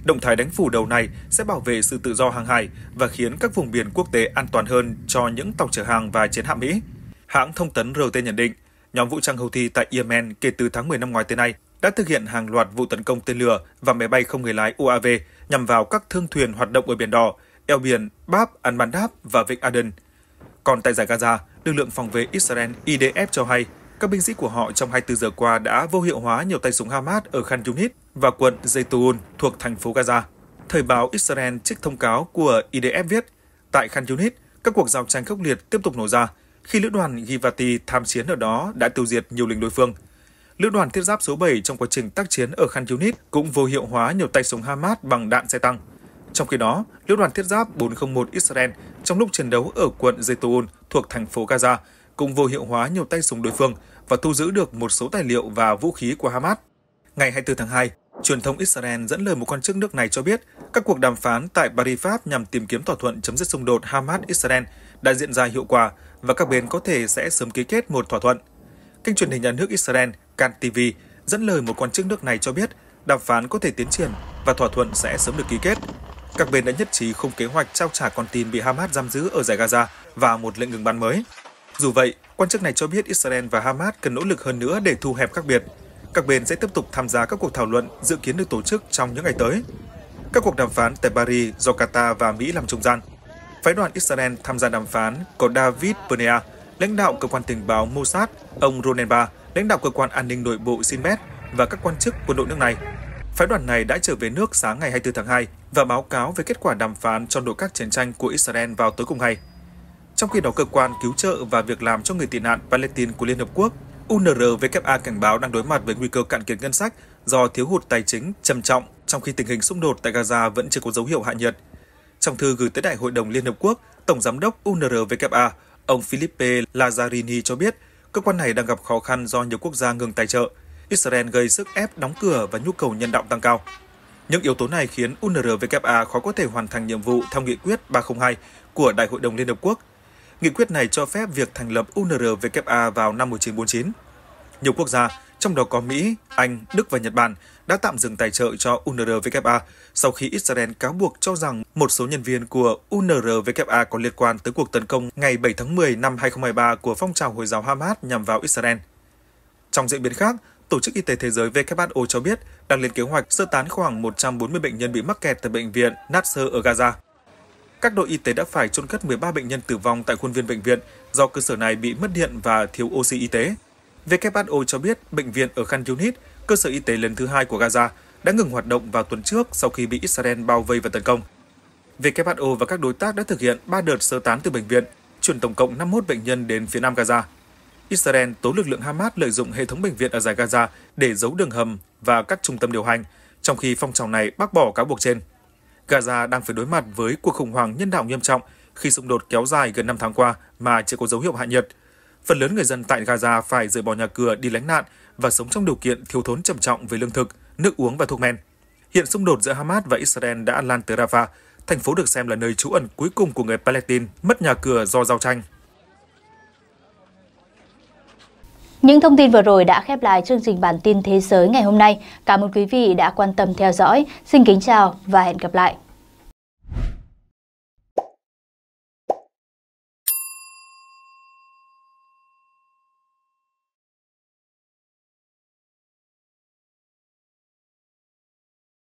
Động thái đánh phủ đầu này sẽ bảo vệ sự tự do hàng hải và khiến các vùng biển quốc tế an toàn hơn cho những tàu chở hàng và chiến hạm Mỹ. Hãng thông tấn RT nhận định, Nhóm vũ trang Houthi tại Yemen kể từ tháng 10 năm ngoái tới nay đã thực hiện hàng loạt vụ tấn công tên lửa và máy bay không người lái UAV nhằm vào các thương thuyền hoạt động ở Biển Đỏ, eo biển Bab, Al Mandab và Vịnh Aden. Còn tại giải Gaza, lực lượng phòng vệ Israel IDF cho hay các binh sĩ của họ trong 24 giờ qua đã vô hiệu hóa nhiều tay súng Hamas ở Khan Yunis và quận Zaytun thuộc thành phố Gaza. Thời báo Israel trích thông cáo của IDF viết, tại Khan Yunis, các cuộc giao tranh khốc liệt tiếp tục nổ ra khi lữ đoàn Givati tham chiến ở đó đã tiêu diệt nhiều lính đối phương. Lữ đoàn thiết giáp số 7 trong quá trình tác chiến ở Khan Yunis cũng vô hiệu hóa nhiều tay súng Hamas bằng đạn xe tăng. Trong khi đó, lữ đoàn thiết giáp 401 Israel trong lúc chiến đấu ở quận Zaytun thuộc thành phố Gaza cũng vô hiệu hóa nhiều tay súng đối phương và thu giữ được một số tài liệu và vũ khí của Hamas. Ngày 24 tháng 2, truyền thông Israel dẫn lời một quan chức nước này cho biết các cuộc đàm phán tại Paris Pháp nhằm tìm kiếm thỏa thuận chấm dứt xung đột Hamas-Israel đã diễn ra hiệu quả và các bên có thể sẽ sớm ký kết một thỏa thuận. Kênh truyền hình nhà nước Israel Can TV dẫn lời một quan chức nước này cho biết đàm phán có thể tiến triển và thỏa thuận sẽ sớm được ký kết. Các bên đã nhất trí không kế hoạch trao trả con tin bị Hamas giam giữ ở giải Gaza và một lệnh ngừng bắn mới. Dù vậy, quan chức này cho biết Israel và Hamas cần nỗ lực hơn nữa để thu hẹp các biệt. Các bên sẽ tiếp tục tham gia các cuộc thảo luận dự kiến được tổ chức trong những ngày tới. Các cuộc đàm phán tại Paris do Qatar và Mỹ làm trung gian phái đoàn Israel tham gia đàm phán có David Pernea, lãnh đạo cơ quan tình báo Mossad, ông Ronen Bar, lãnh đạo cơ quan an ninh nội bộ Sinbet và các quan chức quân đội nước này. Phái đoàn này đã trở về nước sáng ngày 24 tháng 2 và báo cáo về kết quả đàm phán trong nội các chiến tranh của Israel vào tối cùng ngày. Trong khi đó, cơ quan cứu trợ và việc làm cho người tị nạn Palestine của Liên Hợp Quốc UNRWA cảnh báo đang đối mặt với nguy cơ cạn kiệt ngân sách do thiếu hụt tài chính trầm trọng, trong khi tình hình xung đột tại Gaza vẫn chưa có dấu hiệu hạ nhiệt. Trong thư gửi tới Đại hội đồng Liên Hợp Quốc, Tổng Giám đốc UNRWA, ông Philippe Lazzarini cho biết cơ quan này đang gặp khó khăn do nhiều quốc gia ngừng tài trợ. Israel gây sức ép đóng cửa và nhu cầu nhân đạo tăng cao. Những yếu tố này khiến UNRWA khó có thể hoàn thành nhiệm vụ theo nghị quyết 302 của Đại hội đồng Liên Hợp Quốc. Nghị quyết này cho phép việc thành lập UNRWA vào năm 1949. Nhiều quốc gia, trong đó có Mỹ, Anh, Đức và Nhật Bản, đã tạm dừng tài trợ cho UNRWA sau khi Israel cáo buộc cho rằng một số nhân viên của UNRWA có liên quan tới cuộc tấn công ngày 7 tháng 10 năm 2023 của phong trào Hồi giáo Hamas nhằm vào Israel. Trong diễn biến khác, Tổ chức Y tế Thế giới WHO cho biết đang lên kế hoạch sơ tán khoảng 140 bệnh nhân bị mắc kẹt tại bệnh viện Nasser ở Gaza. Các đội y tế đã phải chôn cất 13 bệnh nhân tử vong tại khuôn viên bệnh viện do cơ sở này bị mất điện và thiếu oxy y tế. WHO cho biết bệnh viện ở Khan Yunis, cơ sở y tế lần thứ hai của Gaza, đã ngừng hoạt động vào tuần trước sau khi bị Israel bao vây và tấn công. WHO và các đối tác đã thực hiện 3 đợt sơ tán từ bệnh viện, chuyển tổng cộng 51 bệnh nhân đến phía nam Gaza. Israel tố lực lượng Hamas lợi dụng hệ thống bệnh viện ở giải Gaza để giấu đường hầm và các trung tâm điều hành, trong khi phong trào này bác bỏ cáo buộc trên. Gaza đang phải đối mặt với cuộc khủng hoảng nhân đạo nghiêm trọng khi xung đột kéo dài gần 5 tháng qua mà chưa có dấu hiệu hạ nhiệt – phần lớn người dân tại Gaza phải rời bỏ nhà cửa đi lánh nạn và sống trong điều kiện thiếu thốn trầm trọng về lương thực, nước uống và thuốc men. Hiện xung đột giữa Hamas và Israel đã lan tới Rafah, thành phố được xem là nơi trú ẩn cuối cùng của người Palestine mất nhà cửa do giao tranh. Những thông tin vừa rồi đã khép lại chương trình bản tin thế giới ngày hôm nay. Cảm ơn quý vị đã quan tâm theo dõi. Xin kính chào và hẹn gặp lại.